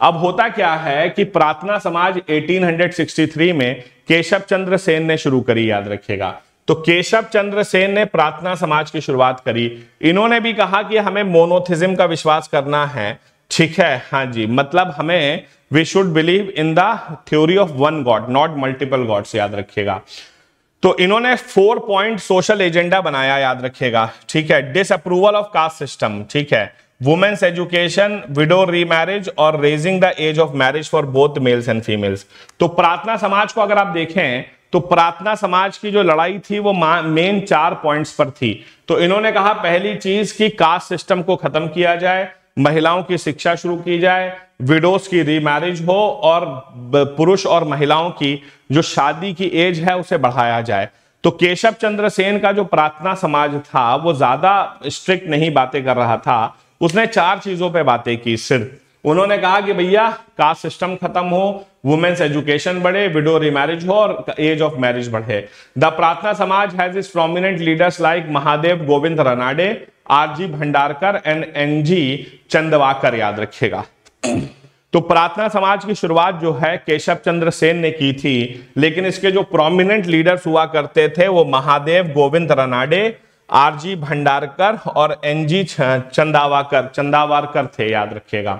अब होता क्या है कि प्रार्थना समाज 1863 में केशव चंद्र सेन ने शुरू करी याद रखिएगा तो केशव चंद्र सेन ने प्रार्थना समाज की शुरुआत करी इन्होंने भी कहा कि हमें मोनोथिज्म का विश्वास करना है ठीक है हाँ जी मतलब हमें we should believe in the theory of one god not multiple gods याद रखिएगा तो इन्होंने फोर पॉइंट सोशल एजेंडा बनाया याद रखिएगा ठीक है डिसअप्रूवल ऑफ कास्ट सिस्टम ठीक है वुमेन्स एजुकेशन विडो रीमैरिज और raising the age of marriage for both males and females तो प्रार्थना समाज को अगर आप देखें तो प्रार्थना समाज की जो लड़ाई थी वो मेन चार पॉइंट्स पर थी तो इन्होंने कहा पहली चीज कि कास्ट सिस्टम को खत्म किया जाए महिलाओं की शिक्षा शुरू की जाए विडोज की रीमैरिज हो और पुरुष और महिलाओं की जो शादी की एज है उसे बढ़ाया जाए तो केशव चंद्र सेन का जो प्रार्थना समाज था वो ज्यादा स्ट्रिक्ट नहीं बातें कर रहा था उसने चार चीजों पे बातें की सिर्फ उन्होंने कहा कि भैया कास्ट सिस्टम खत्म हो वुमेन्स एजुकेशन बढ़े विडो रिमैरिज हो और एज ऑफ मैरिज बढ़े the Prarthana Samaj has is prominent leaders like Mahadev Govind Ranade RG Bhandarkar and NG Chandavarkar याद रखिएगा तो प्रार्थना समाज की शुरुआत जो है केशव चंद्र सेन ने की थी लेकिन इसके जो प्रोमिनेंट लीडर्स हुआ करते थे वो महादेव गोविंद रनाडे आरजी भंडारकर और एनजी चंदावाकर चंदावारकर थे याद रखिएगा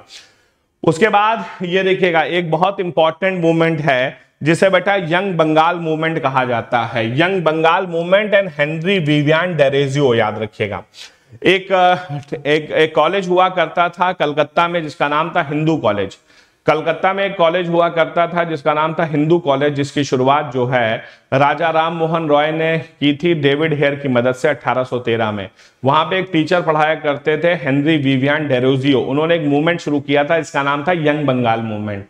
उसके बाद ये देखिएगा एक बहुत इंपॉर्टेंट मूवमेंट है जिसे बेटा यंग बंगाल मूवमेंट कहा जाता है young Bengal movement and Henry Vivian Derozio याद रखिएगा एक एक एक कॉलेज हुआ करता था कलकत्ता में जिसका नाम था हिंदू कॉलेज कलकत्ता में एक कॉलेज हुआ करता था जिसका नाम था हिंदू कॉलेज जिसकी शुरुआत जो है राजा राम मोहन रॉय ने की थी डेविड हेयर की मदद से 1813 में वहां पे एक टीचर पढ़ाया करते थे हेनरी विवियन डेरोजियो उन्होंने एक मूवमेंट शुरू किया था इसका नाम था यंग बंगाल मूवमेंट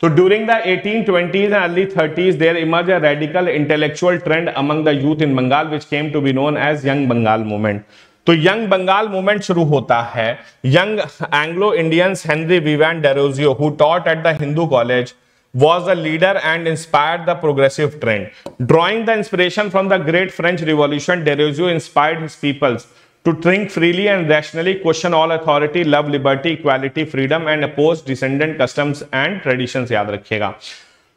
तो during the eighteen twenties and early thirties there emerge a radical intellectual trend among the youth in Bengal which came to be known as young Bengal movement तो यंग बंगाल मूवमेंट शुरू होता है young Anglo Indians Henry Vivian Derozio who taught at the Hindu college was the leader and inspired the progressive trend. Drawing the inspiration from the Great French Revolution, Derozio inspired his peoples to think freely and rationally, question all authority, love liberty, equality, freedom, and oppose descendant customs and traditions. याद रखिएगा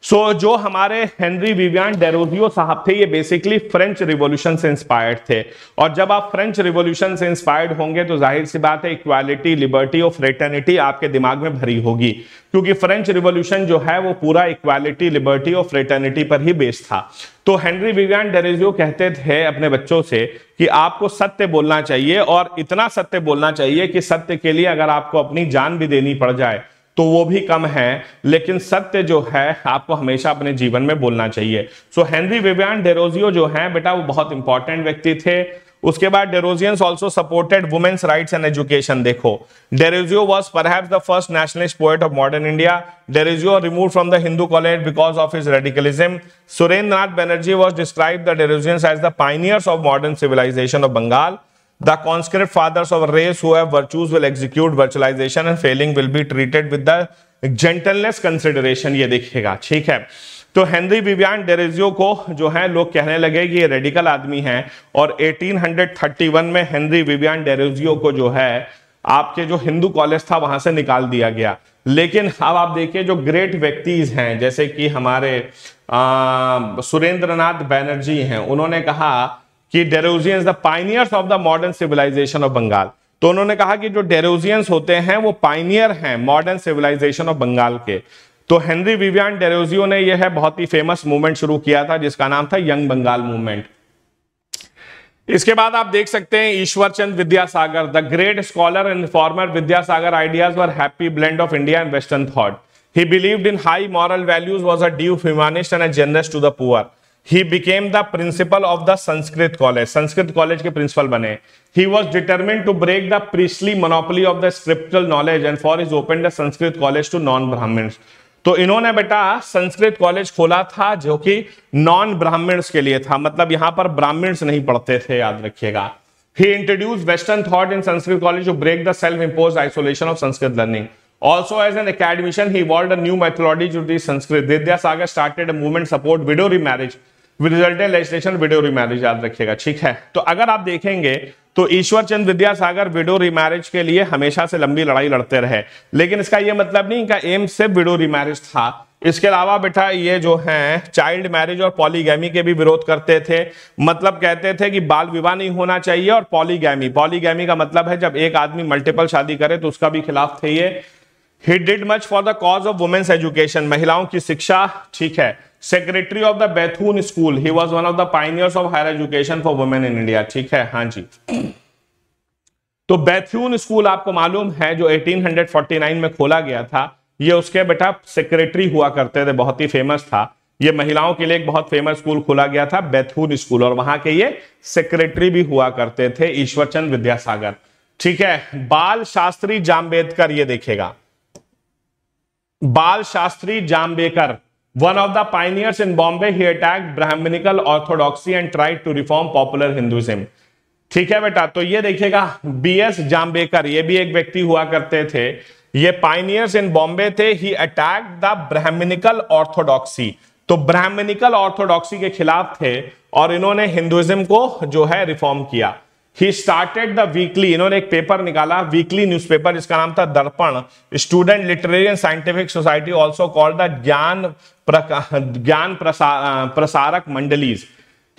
सो so, जो हमारे Henry Vivian Derozio साहब थे ये basically French revolution से inspired थे और जब आप फ्रेंच रिवॉल्यूशन से इंस्पायर्ड होंगे तो जाहिर सी बात है इक्वालिटी लिबर्टी और फ्रेटर्निटी आपके दिमाग में भरी होगी क्योंकि फ्रेंच रिवॉल्यूशन जो है वो पूरा इक्वालिटी लिबर्टी और फ्रेटर्निटी पर ही बेस्ड था तो हेनरी विवियन डेरेजियो कहते थे अपने बच्चों से कि आपको सत्य बोलना चाहिए और इतना सत्य बोलना चाहिए कि सत्य के लिए अगर आपको अपनी जान भी देनी पड़ जाए तो वो भी कम है लेकिन सत्य जो है आपको हमेशा अपने जीवन में बोलना चाहिए सो हेनरी विवियन डेरोजियो जो है बेटा वो बहुत इंपॉर्टेंट व्यक्ति थे उसके बाद Derozians also supported women's rights and education देखो Derozio was per the first nationalist poet of modern India Derozio remove from the Hindu college because of his radicalism Surendra Nath Banerjee was describe the Derozians as the pioneers of modern civilization of Bengal the conscript fathers of a race who have virtues will execute virtualization and failing will be treated with the gentleness consideration ये देखिएगा ठीक है तो Henry Vivian Derozio को जो है लोग कहने लगे कि ये रेडिकल आदमी है और 1831 में हेनरी विवियान डेरेजियो को जो है आपके जो हिंदू कॉलेज था वहां से निकाल दिया गया लेकिन अब आप देखिए जो ग्रेट व्यक्तिज हैं जैसे कि हमारे सुरेंद्रनाथ बैनर्जी हैं उन्होंने कहा कि Derozians the pioneers of the modern civilization of Bengal तो उन्होंने कहा कि जो डेरोजियंस होते हैं वो पाइनियर हैं मॉडर्न सिविलाइजेशन ऑफ बंगाल के तो हेनरी विवियन डेरोजियो ने यह है बहुत ही फेमस मूवमेंट शुरू किया था जिसका नाम था यंग बंगाल मूवमेंट इसके बाद आप देख सकते हैं Ishwar Chand Vidyasagar the great scholar and former Vidyasagar ideas were happy blend of India and western thought he believed in high moral values was a due humanist and a generous to the he became the principal of the Sanskrit college Sanskrit college के principal बने he was determined to break the priestly monopoly of the scriptural knowledge and for is open the Sanskrit college to non Brahmin तो इन्होंने बेटा Sanskrit college खोला था जो कि non Brahmins के लिए था मतलब यहां पर ब्राह्मण्स नहीं पढ़ते थे याद रखिएगा he introduce western thought in Sanskrit college to break the self impose isolation of Sanskrit learning Also, as an academician, he evolved a new methodology to teach Sanskrit. Vidyasagar started a movement support widow remarriage resultant registration widow remarriage याद रखिएगा ठीक है तो अगर आप देखेंगे तो Ishwar Chand Vidyasagar widow remarriage के लिए हमेशा से लंबी लड़ाई लड़ते रहे लेकिन इसका यह मतलब नहीं इनका एम सिर्फ विडो रिमैरिज था इसके अलावा बेटा ये जो है चाइल्ड मैरिज और पॉलीगैमी के भी विरोध करते थे मतलब कहते थे कि बाल विवाह नहीं होना चाहिए और पॉलीगैमी पॉलीगैमी का मतलब है जब एक आदमी मल्टीपल शादी करे तो उसका भी खिलाफ थे ये he did much for the cause of women's education महिलाओं की शिक्षा ठीक है secretary of the Bethune school he was one of the pioneers of higher education for women in India ठीक है हाँ जी तो बैथ्यून स्कूल आपको मालूम है जो 1849 में खोला गया था ये उसके बेटा सेक्रेटरी हुआ करते थे बहुत ही फेमस था ये महिलाओं के लिए एक बहुत फेमस स्कूल खोला गया था बैथून स्कूल और वहां के ये सेक्रेटरी भी हुआ करते थे ईश्वरचंद विद्यासागर ठीक है बाल शास्त्री जाम्बेदकर ये देखेगा Bal Shastri Jambhekar one of the pioneers in Bombay he attack brahmanical orthodoxy and tried to reform popular Hinduism ठीक है बेटा तो ये देखिएगा बी एस जाम्बेकर ये भी एक व्यक्ति हुआ करते थे ये पाइनियर्स इन बॉम्बे थे he attack the brahmanical orthodoxy तो ब्राह्मणिकल ऑर्थोडॉक्सी के खिलाफ थे और इन्होंने हिंदुइज्म को जो है रिफॉर्म किया ही स्टार्टेड द वीकली इन्होंने एक पेपर निकाला वीकली न्यूज पेपर जिसका नाम था Darpan student literary and scientific society also call the Gyan Gyan Prasarak Mandalis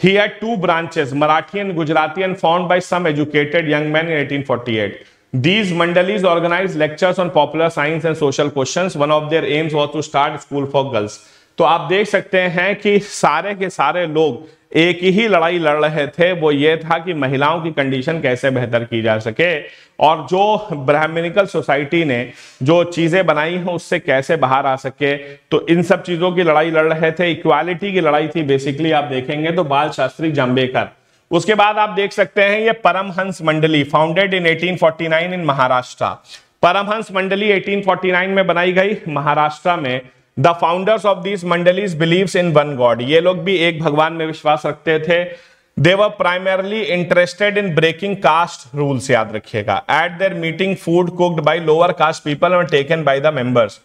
he had two branches Marathi and Gujarati and found by some educated young man in eighteen These Mandalis organized lectures on popular science and social questions. One of their aims was to start school for girls. तो आप देख सकते हैं कि सारे के सारे लोग एक ही लड़ाई लड़ रहे थे वो ये था कि महिलाओं की कंडीशन कैसे बेहतर की जा सके और जो ब्राह्मणिकल सोसाइटी ने जो चीज़ें बनाई हैं उससे कैसे बाहर आ सके तो इन सब चीज़ों की लड़ाई लड़ रहे थे इक्वालिटी की लड़ाई थी बेसिकली आप देखेंगे तो बाल शास्त्री जाम्बेकर उसके बाद आप देख सकते हैं ये Paramhansa Mandali founded in 1849 in Maharashtra Paramhansa Mandali 1849 में बनाई गई महाराष्ट्र में the founders of this Mandalis believe in one god ये लोग भी एक भगवान में विश्वास रखते थे they primarily interested in breaking caste rules याद रखिएगा at their meeting food cooked by lower caste people and taken by the members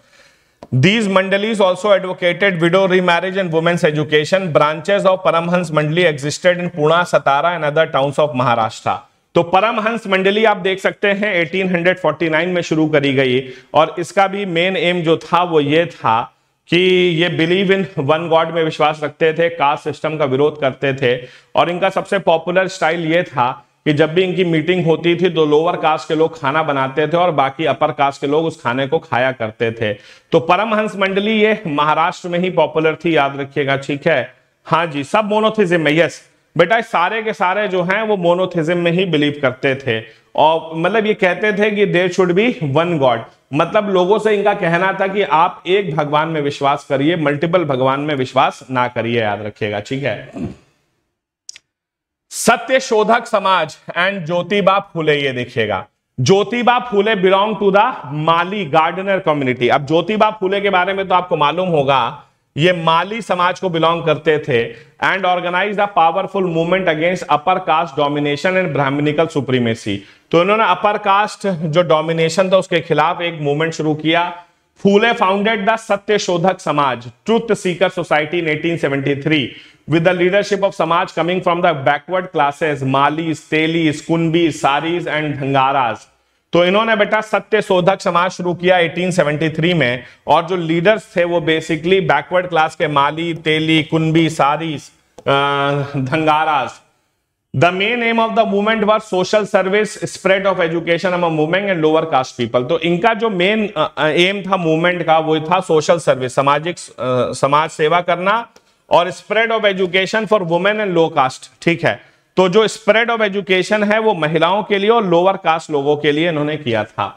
Mandalis also advocated widow री marriage and women's education branches of Paramhans मंडली existed in Poona Satara and other towns of Maharashtra तो परमहंस मंडली आप देख सकते हैं 1849 में शुरू करी गई और इसका भी मेन एम जो था वो ये था कि ये बिलीव इन वन गॉड में विश्वास रखते थे कास्ट सिस्टम का विरोध करते थे और इनका सबसे पॉपुलर स्टाइल ये था कि जब भी इनकी मीटिंग होती थी तो लोअर कास्ट के लोग खाना बनाते थे और बाकी अपर कास्ट के लोग उस खाने को खाया करते थे तो परमहंस मंडली ये महाराष्ट्र में ही पॉपुलर थी याद रखिएगा ठीक है हाँ जी सब मोनोथिज्म में यस बेटा सारे के सारे जो हैं वो मोनोथिज्म में ही बिलीव करते थे और मतलब ये कहते थे कि there should be one god मतलब लोगों से इनका कहना था कि आप एक भगवान में विश्वास करिए मल्टीपल भगवान में विश्वास ना करिए याद रखिएगा ठीक है सत्य शोधक समाज एंड ज्योतिबा फूले ये देखिएगा Jyotiba Phule belong to the Mali gardener community अब ज्योतिबा फूले के बारे में तो आपको मालूम होगा ये माली समाज को बिलोंग करते थे and organize the powerful movement against upper caste domination and brahmanical supremacy तो इन्होंने अपर कास्ट जो डोमिनेशन था उसके खिलाफ एक मूवमेंट शुरू किया फूले founded the Satya Shodhak Samaj truth seeker society in 1873 with the leadership of Samaj coming from the backward classes Mali Teli Kunbi Saris and Dhangars तो इन्होंने बेटा सत्य शोधक समाज शुरू किया 1873 में और जो लीडर्स थे वो बेसिकली बैकवर्ड क्लास के माली Teli Kunbi Saris Dhangars the main aim of the movement were social service spread of education among movement and lower caste people तो इनका जो मेन एम था मूवमेंट का वो था सोशल सर्विस सामाजिक समाज सेवा करना और spread of education for women and low caste ठीक है तो जो स्प्रेड ऑफ एजुकेशन है वो महिलाओं के लिए और लोअर कास्ट लोगों के लिए इन्होंने किया था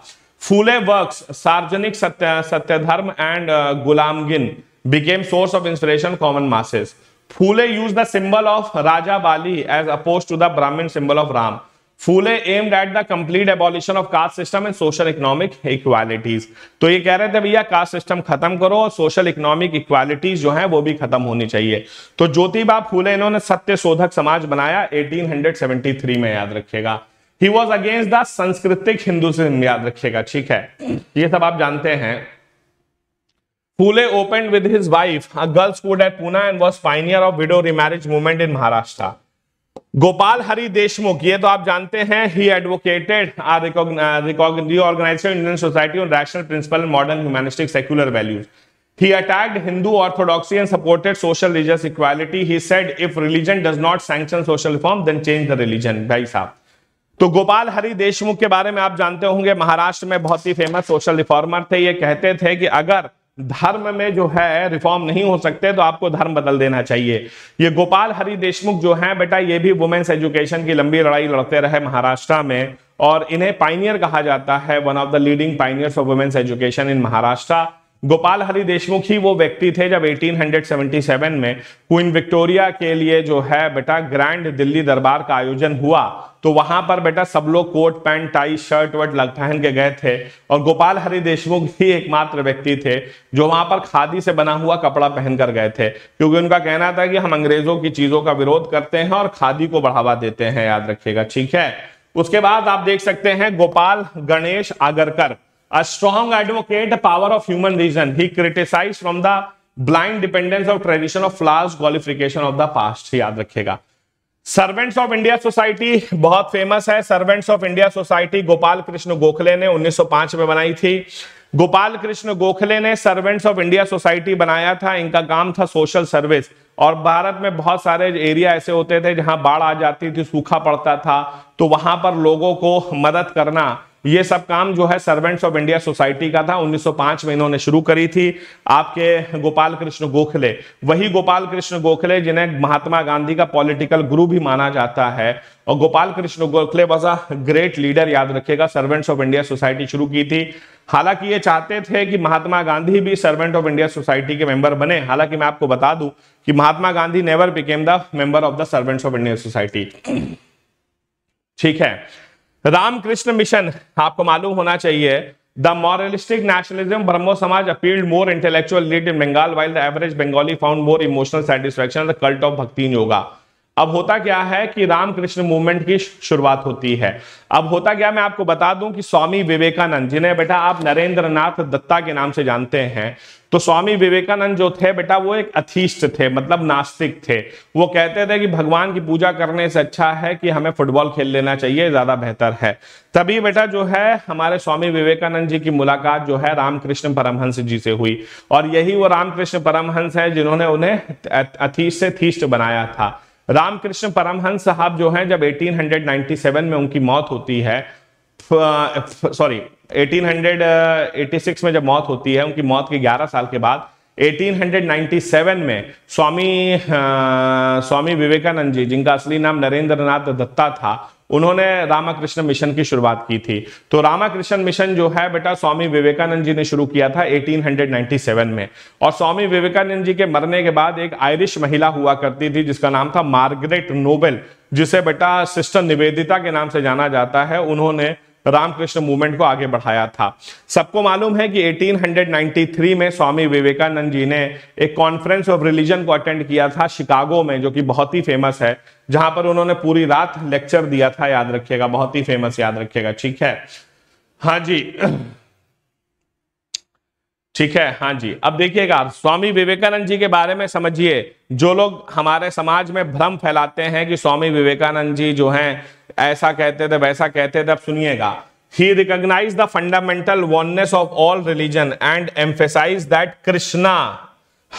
फूले work Sarvajanik Satya Satyadharma and uh, Gulamgiri became source of inspiration common masses Phule use the symbol of Raja Bali as oppose to the Brahmin symbol of Ram Phule aimed at the complete abolition of caste system and social economic equalities तो ये कह रहे थे भैया cast system खत्म करो और social economic equalities जो है वो भी खत्म होनी चाहिए तो ज्योतिबा फूले इन्होंने सत्य शोधक समाज बनाया 1873 में याद रखिएगा ही वॉज अगेंस्ट द संस्कृतिक हिंदू याद रखिएगा ठीक है ये सब आप जानते हैं Phule open with his wife girls girls' at Poona and was fine year of widow remarriage movement in Maharashtra Gopal Hari Deshmukh ये तो आप जानते हैं he advocated Indian society on rational principle modern humanistic secular values he attacked Hindu orthodoxy and supported social religious equality he said if religion does not sanction social reform then change the religion भाई साहब तो गोपाल हरि देशमुख के बारे में आप जानते होंगे महाराष्ट्र में बहुत ही फेमस सोशल रिफॉर्मर थे ये कहते थे कि अगर धर्म में जो है रिफॉर्म नहीं हो सकते तो आपको धर्म बदल देना चाहिए ये गोपाल हरि देशमुख जो है बेटा ये भी वुमेन्स एजुकेशन की लंबी लड़ाई लड़ते रहे महाराष्ट्र में और इन्हें पाइनियर कहा जाता है one of the leading pioneer of women's education in Maharashtra Gopal Hari Deshmukh ही वो व्यक्ति थे जब 1877 में क्वीन विक्टोरिया के लिए जो है बेटा ग्रैंड दिल्ली दरबार का आयोजन हुआ तो वहां पर बेटा सब लोग कोट पैंट टाई शर्ट वर्ट लग पहन के गए थे और गोपाल हरि देशमुख ही एकमात्र व्यक्ति थे जो वहां पर खादी से बना हुआ कपड़ा पहनकर गए थे क्योंकि उनका कहना था कि हम अंग्रेजों की चीजों का विरोध करते हैं और खादी को बढ़ावा देते हैं याद रखिएगा ठीक है उसके बाद आप देख सकते हैं Gopal Ganesh Agarkar a strong advocate power of human reason he criticise from the blind dependence of tradition of false qualification of the past याद रखेगा सर्वेंट्स ऑफ इंडिया सोसाइटी बहुत फेमस है servants of India society Gopal Krishna Gokhale ने 1905 में बनाई थी गोपाल कृष्ण गोखले ने सर्वेंट्स ऑफ इंडिया सोसाइटी बनाया था इनका काम था सोशल सर्विस और भारत में बहुत सारे एरिया ऐसे होते थे जहां बाढ़ आ जाती थी सूखा पड़ता था तो वहां पर लोगों को मदद करना ये सब काम जो है सर्वेंट्स ऑफ इंडिया सोसाइटी का था 1905 में इन्होंने शुरू करी थी आपके गोपाल कृष्ण गोखले वही गोपाल कृष्ण गोखले जिन्हें महात्मा गांधी का पॉलिटिकल गुरु भी माना जाता है और Gopal Krishna Gokhale was a great leader याद रखेगा सर्वेंट्स ऑफ इंडिया सोसाइटी शुरू की थी हालांकि ये चाहते थे कि महात्मा गांधी भी सर्वेंट ऑफ इंडिया सोसाइटी के मेंबर बने हालांकि मैं आपको बता दूं कि Mahatma Gandhi never became the member of the servants of India society ठीक है रामकृष्ण मिशन आपको मालूम होना चाहिए the moralistic nationalism Brahmo Samaj appealed more intellectual lead in Bengal while the average Bengali found more emotional satisfaction cult of bhakti yoga अब होता क्या है कि रामकृष्ण मूवमेंट की शुरुआत होती है अब होता क्या मैं आपको बता दूं कि स्वामी विवेकानंद जिन्हें बेटा आप नरेंद्रनाथ दत्ता के नाम से जानते हैं तो स्वामी विवेकानंद जो थे बेटा वो एक अथीस्ट थे मतलब नास्तिक थे वो कहते थे कि भगवान की पूजा करने से अच्छा है कि हमें फुटबॉल खेल लेना चाहिए ज्यादा बेहतर है तभी बेटा जो है हमारे स्वामी विवेकानंद जी की मुलाकात जो है रामकृष्ण परमहंस जी से हुई और यही वो रामकृष्ण परमहंस है जिन्होंने उन्हें अथीस्ट से थीस्ट बनाया था रामकृष्ण परमहंस साहब जो है जब एटीन में उनकी मौत होती है सॉरी 1886 में जब मौत होती है उनकी मौत के 11 साल के बाद 1897 में स्वामी आ, स्वामी विवेकानंद जी जिनका असली नाम नरेंद्र नाथ दत्ता था उन्होंने रामाकृष्ण मिशन की शुरुआत की थी तो रामाकृष्ण मिशन जो है बेटा स्वामी विवेकानंद जी ने शुरू किया था 1897 में और स्वामी विवेकानंद जी के मरने के बाद एक आयरिश महिला हुआ करती थी जिसका नाम था मार्गरेट नोबेल जिसे बेटा सिस्टर निवेदिता के नाम से जाना जाता है उन्होंने रामकृष्ण मूवमेंट को आगे बढ़ाया था सबको मालूम है कि 1893 में स्वामी विवेकानंद जी ने एक कॉन्फ्रेंस ऑफ रिलीजन को अटेंड किया था शिकागो में जो कि बहुत ही फेमस है जहां पर उन्होंने पूरी रात लेक्चर दिया था याद रखिएगा बहुत ही फेमस याद रखिएगा ठीक है हाँ जी ठीक है हाँ जी अब देखिएगा आप स्वामी विवेकानंद जी के बारे में समझिए जो लोग हमारे समाज में भ्रम फैलाते हैं कि स्वामी विवेकानंद जी जो हैं ऐसा कहते थे वैसा कहते थे अब सुनिएगा he recognise the fundamental oneness of all religion and emphasise that Krishna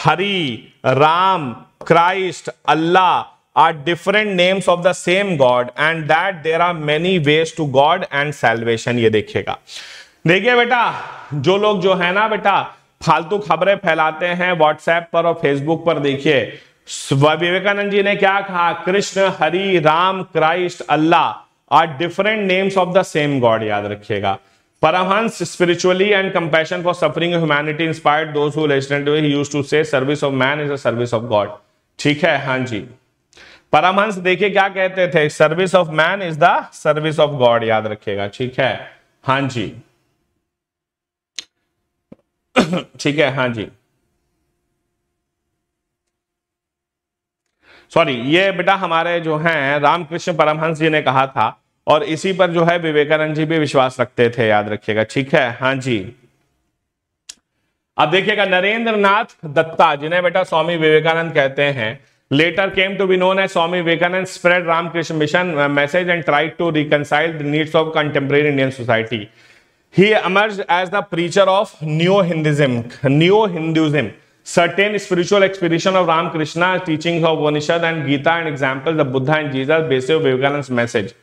Hari Ram Christ Allah are different names of the same God and that there are many ways to God and salvation ये देखिएगा देखिए बेटा जो लोग जो है ना बेटा फालतू खबरें फैलाते हैं व्हाट्सएप पर और फेसबुक पर देखिए विवेकानंद जी ने क्या कहा Krishna Hari Ram Christ Allah are different names of the same God याद रखिएगा Paramhansa spiritually and compassion for suffering humanity inspired to use to say service of man is a service of God ठीक है हाँ जी परमहंस देखिए क्या कहते थे service of man is the service of God याद रखिएगा ठीक है हाँ जी ठीक है हाँ जी सॉरी ये बेटा हमारे जो हैं रामकृष्ण परमहंस जी ने कहा था और इसी पर जो है विवेकानंद जी भी विश्वास रखते थे याद रखिएगा ठीक है हाँ जी अब देखिएगा नरेंद्र नाथ दत्ता जिन्हें बेटा स्वामी विवेकानंद कहते हैं later came to be known है Swami Vivekananda spread Ramakrishna mission message and try to reconcile the needs of contemporary Indian society He emerged as the preacher of Neo-Hinduism, Neo-Hinduism. Certain spiritual expedition of Ramakrishna, teachings of Upanishad and Gita and examples of Buddha and Jesus based on Vivekananda's message.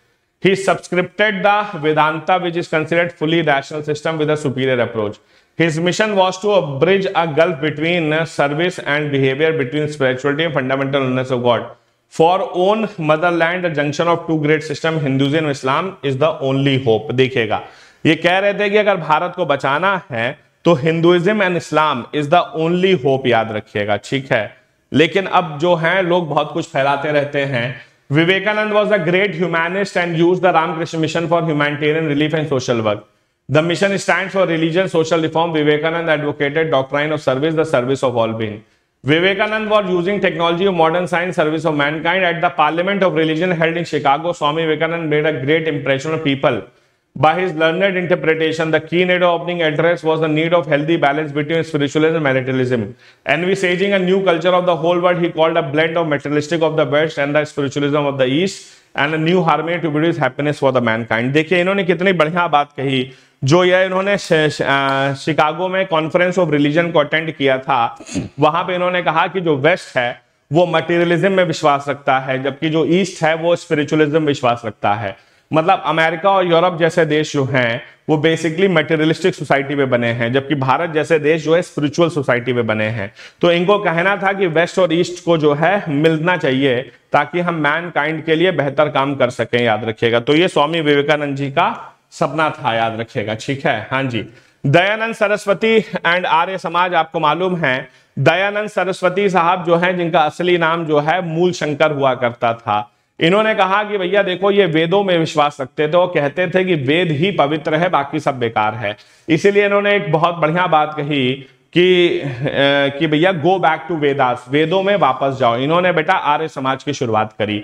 He subscribed the Vedanta, which is considered fully rational system with a superior approach. His mission was to bridge a gulf between service and behavior, between spirituality and fundamental oneness of God. For own motherland, the junction of two great systems, Hinduism and Islam, is the only hope. देखेगा ये कह रहे थे कि अगर भारत को बचाना है तो Hinduism and Islam is the only hope याद रखिएगा ठीक है लेकिन अब जो है लोग बहुत कुछ फैलाते रहते हैं Vivekananda was a great humanist and use the Ramakrishna mission for humanitarian relief and social work the mission stand for religion social reform Vivekananda advocated doctrine of service the service of all being Vivekananda was using technology of modern science service of mankind at the parliament of religion held in Chicago Swami Vivekananda made a great impression of people By his learned interpretation, the key need of opening address was the need of healthy balance between spiritualism and materialism. Envisaging a new culture of the whole world, he called a blend of materialistic of the West and the spiritualism of the East and a new harmony to produce happiness for the mankind. देखिए इन्होंने कितनी बढ़िया बात कही जो यह इन्होंने Chicago में कॉन्फ्रेंस ऑफ रिलीजन को अटेंड किया था वहां पे इन्होंने कहा कि जो वेस्ट है वो मटेरियलिज्म में विश्वास रखता है जबकि जो ईस्ट है वो स्पिरिचुअलिज्म विश्वास रखता है मतलब अमेरिका और यूरोप जैसे देश जो हैं वो बेसिकली मेटेरियलिस्टिक सोसाइटी में बने हैं जबकि भारत जैसे देश जो है स्पिरिचुअल सोसाइटी में बने हैं तो इनको कहना था कि वेस्ट और ईस्ट को जो है मिलना चाहिए ताकि हम मैन काइंड के लिए बेहतर काम कर सकें याद रखिएगा तो ये स्वामी विवेकानंद जी का सपना था याद रखिएगा ठीक है हाँ जी दयानंद सरस्वती एंड आर्य समाज आपको मालूम है दयानंद सरस्वती साहब जो हैं जिनका असली नाम जो है मूल शंकर हुआ करता था इन्होंने कहा कि भैया देखो ये वेदों में विश्वास रखते थे और कहते थे कि वेद ही पवित्र है बाकी सब बेकार है इसीलिए इन्होंने एक बहुत बढ़िया बात कही कि कि भैया गो बैक टू वेदास वेदों में वापस जाओ इन्होंने बेटा आर्य समाज की शुरुआत करी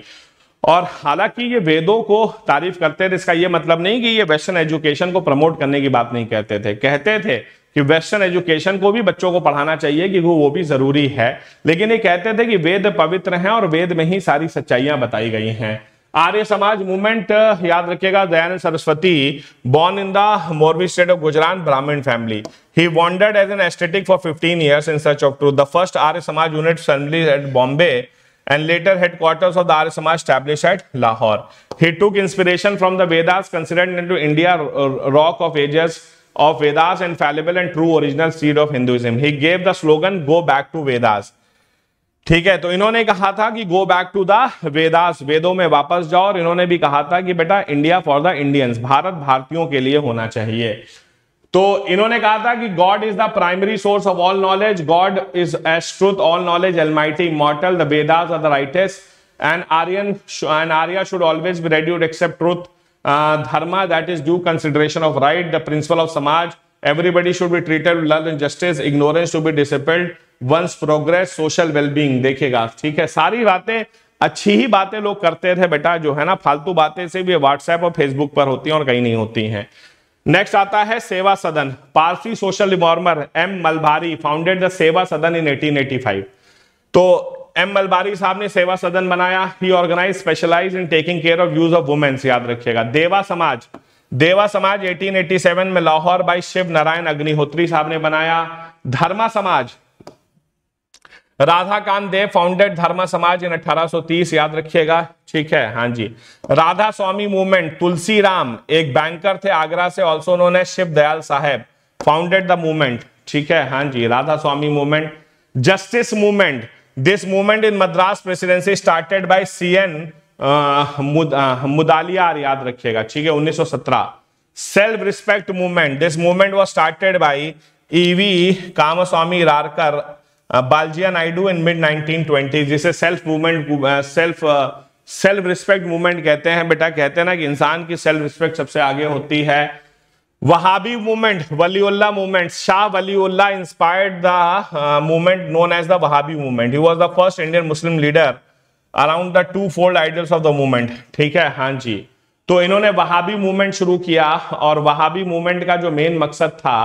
और हालांकि ये वेदों को तारीफ करते थे इसका ये मतलब नहीं कि ये वेस्टर्न एजुकेशन को प्रमोट करने की बात नहीं कहते थे कहते थे कि वेस्टर्न एजुकेशन को भी बच्चों को पढ़ाना चाहिए कि वो वो भी जरूरी है लेकिन ये कहते थे कि वेद पवित्र हैं और वेद में ही सारी सच्चाइयां बताई गई हैं आर्य समाज मूवमेंट याद रखिएगा Dayanand Saraswati born in the Morbi state of Gujarat Brahmin family he wandered as an aesthetic for fifteen years in search of truth the first Arya Samaj unit assembly at Bombay later later of the Arya Samaj establish at Lahore he He inspiration from the Vedas Vedas, into India rock of ages of Vedas, and fallible and true original seed of Hinduism. He gave the slogan "Go back to Vedas." ठीक है तो इन्होंने कहा था कि go back to the Vedas वेदों में वापस जाओ और इन्होंने भी कहा था कि बेटा India for the Indians Bharat भारतीयों के लिए होना चाहिए तो इन्होंने कहा था कि God is the primary source of all knowledge God is as truth all knowledge almighty mortal the Vedas are the rightest and Aryan and Arya should always be ready to accept truth uh, dharma that is due consideration of right the principle of samaj everybody should be treated with love and justice ignorance to be dispelled once progress social wellbeing देखेगा ठीक है सारी बातें अच्छी ही बातें लोग करते थे बेटा जो है ना फालतू बातें से भी व्हाट्सएप और फेसबुक पर होती हैं और कहीं नहीं होती हैं नेक्स्ट आता है Seva Sadan Parsi social reformer M Malabari founded the Seva Sadan इन 1885 तो एम मलबारी साहब ने सेवा सदन बनाया he organise specialise in taking care of use of women's याद रखिएगा देवा समाज देवा समाज 1887 में लाहौर बाई शिव नारायण अग्निहोत्री साहब ने बनाया धर्मा समाज राधा कांत देव फाउंडेड धर्मा समाज इन 1830 याद रखिएगा ठीक है हाँ जी राधा स्वामी मूवमेंट तुलसी राम एक बैंकर थे आगरा से ऑल्सो नोन है Shiv Dayal Saheb founded the movement ठीक है हाँ जी Radha Swami movement justice movement this movement in Madras presidency started by C N Mudaliar याद रखिएगा ठीक है 1917 self respect movement this movement was started by E V Kamaswami Rarkar Baljiya Naidu in mid 1920 जिसे self movement self self respect movement कहते हैं बेटा कहते हैं ना कि इंसान की सेल्फ रिस्पेक्ट सबसे आगे होती है Wahhabi movement Wali movement Shah Wali inspired the movement known as the Wahhabi movement he was the first Indian Muslim leader around the two fold ideals of the movement ठीक है हाँ जी तो इन्होंने वहाबी मूवमेंट शुरू किया और वहाबी मूवमेंट का जो मेन मकसद था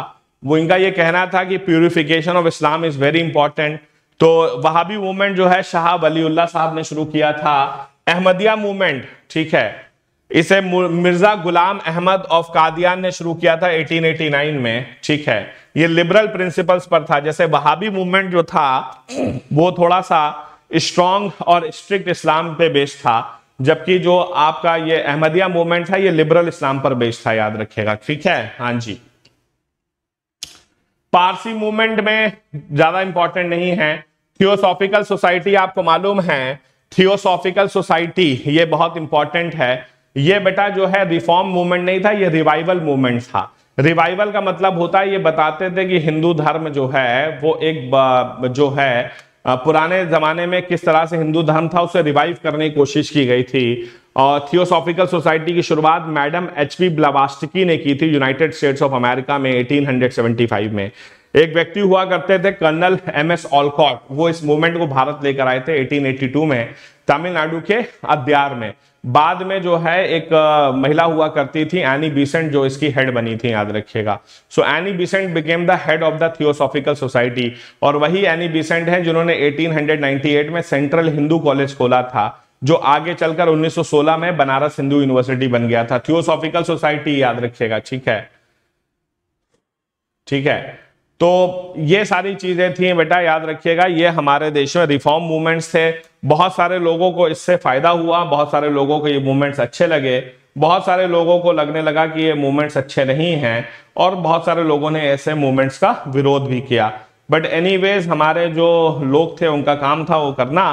वो इनका ये कहना था कि purification of Islam is very important तो वहाबी मूवमेंट जो है शाह वली साहब ने शुरू किया था अहमदिया मूवमेंट ठीक है इसे मिर्जा गुलाम अहमद ऑफ कादियान ने शुरू किया था 1889 में ठीक है ये लिबरल प्रिंसिपल्स पर था जैसे वहाबी मूवमेंट जो था वो थोड़ा सा स्ट्रॉन्ग और स्ट्रिक्ट इस्लाम पे बेस्ड था जबकि जो आपका ये अहमदिया मूवमेंट था ये लिबरल इस्लाम पर बेस्ड था याद रखिएगा ठीक है हाँ जी पारसी मूवमेंट में ज्यादा इंपॉर्टेंट नहीं है थियोसॉफिकल सोसाइटी आपको मालूम है थियोसॉफिकल सोसाइटी ये बहुत इंपॉर्टेंट है ये बेटा जो है रिफॉर्म मूवमेंट नहीं था ये रिवाइवल मूवमेंट था रिवाइवल का मतलब होता है ये बताते थे कि हिंदू धर्म जो है वो एक जो है पुराने जमाने में किस तरह से हिंदू धर्म था उसे रिवाइव करने की कोशिश की गई थी और थियोसॉफिकल सोसाइटी की शुरुआत मैडम एच पी ब्लावास्टिकी ने की थी यूनाइटेड स्टेट्स ऑफ अमेरिका में 1875 में एक व्यक्ति हुआ करते थे कर्नल एम एस ऑलकॉट वो इस मूवमेंट को भारत लेकर आए थे 1882 में तमिलनाडु के अद्यार में बाद में जो है एक महिला हुआ करती थी एनी बीसेंट जो इसकी हेड बनी थी याद रखिएगा so Annie Besant became the head of the theosophical society और वही एनी बीसेंट है जिन्होंने 1898 में सेंट्रल हिंदू कॉलेज खोला था जो आगे चलकर 1916 में बनारस हिंदू यूनिवर्सिटी बन गया था थियोसॉफिकल सोसाइटी याद रखिएगा ठीक है ठीक है तो ये सारी चीजें थी बेटा याद रखिएगा ये हमारे देश में रिफॉर्म मूवमेंट्स थे बहुत सारे लोगों को इससे फायदा हुआ बहुत सारे लोगों को ये मूवमेंट्स अच्छे लगे बहुत सारे लोगों को लगने लगा कि ये मूवमेंट्स अच्छे नहीं हैं और बहुत सारे लोगों ने ऐसे मूवमेंट्स का विरोध भी किया बट एनीवेज हमारे जो लोग थे उनका काम था वो करना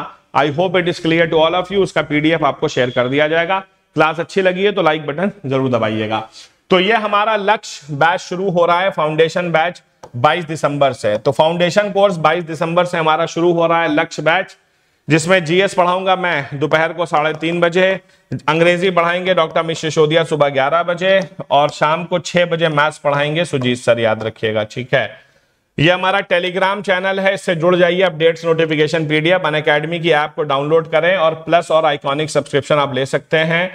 I hope it is clear to all of you उसका पीडीएफ आपको शेयर कर दिया जाएगा क्लास अच्छी लगी है तो लाइक बटन जरूर दबाइएगा तो ये हमारा लक्ष्य बैच शुरू हो रहा है फाउंडेशन बैच 22 दिसंबर से तो फाउंडेशन कोर्स 22 दिसंबर से हमारा शुरू हो रहा है लक्ष्य बैच जिसमें जीएस पढ़ाऊंगा मैं दोपहर को साढ़े तीन बजे अंग्रेजी पढ़ाएंगे डॉक्टर मिश्र सिसोदिया सुबह ग्यारह बजे और शाम को छह बजे मैथ्स पढ़ाएंगे सुजीत सर याद रखिएगा ठीक है यह हमारा टेलीग्राम चैनल है इससे जुड़ जाइए updates notification PDF Unacademy की ऐप को डाउनलोड करें और प्लस और आइकॉनिक सब्सक्रिप्शन आप ले सकते हैं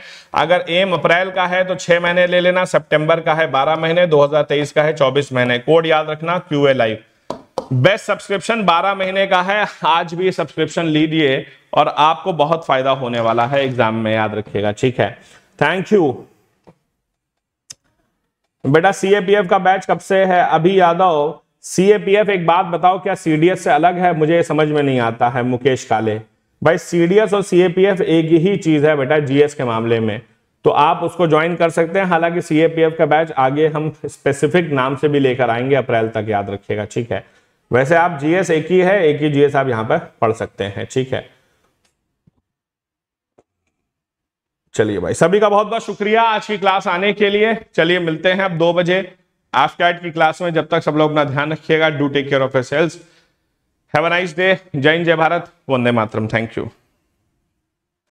अगर एम अप्रैल का है तो छह महीने ले लेना सितंबर का है बारह महीने 2023 का है चौबीस महीने कोड याद रखना Q A live best subscription 12 महीने का है आज भी सब्सक्रिप्शन लीजिए और आपको बहुत फायदा होने वाला है एग्जाम में याद रखिएगा ठीक है थैंक यू बेटा सीएपीएफ का बैच कब से है अभी यादव सीएपीएफ एक बात बताओ क्या सीडीएस से अलग है मुझे समझ में नहीं आता है मुकेश काले भाई सीडीएस और सीएपीएफ एक ही चीज है बेटा जीएस के मामले में तो आप उसको ज्वाइन कर सकते हैं हालांकि सीएपीएफ का बैच आगे हम स्पेसिफिक नाम से भी लेकर आएंगे अप्रैल तक याद रखिएगा ठीक है वैसे आप जीएस एक ही है एक ही जीएस आप यहां पर पढ़ सकते हैं ठीक है चलिए भाई सभी का बहुत बहुत शुक्रिया आज की क्लास आने के लिए चलिए मिलते हैं अब दो बजे आफ्टर की क्लास में जब तक सब लोग अपना ध्यान रखिएगा do take care of yourselves have a nice day जय जय भारत वंदे मातरम थैंक यू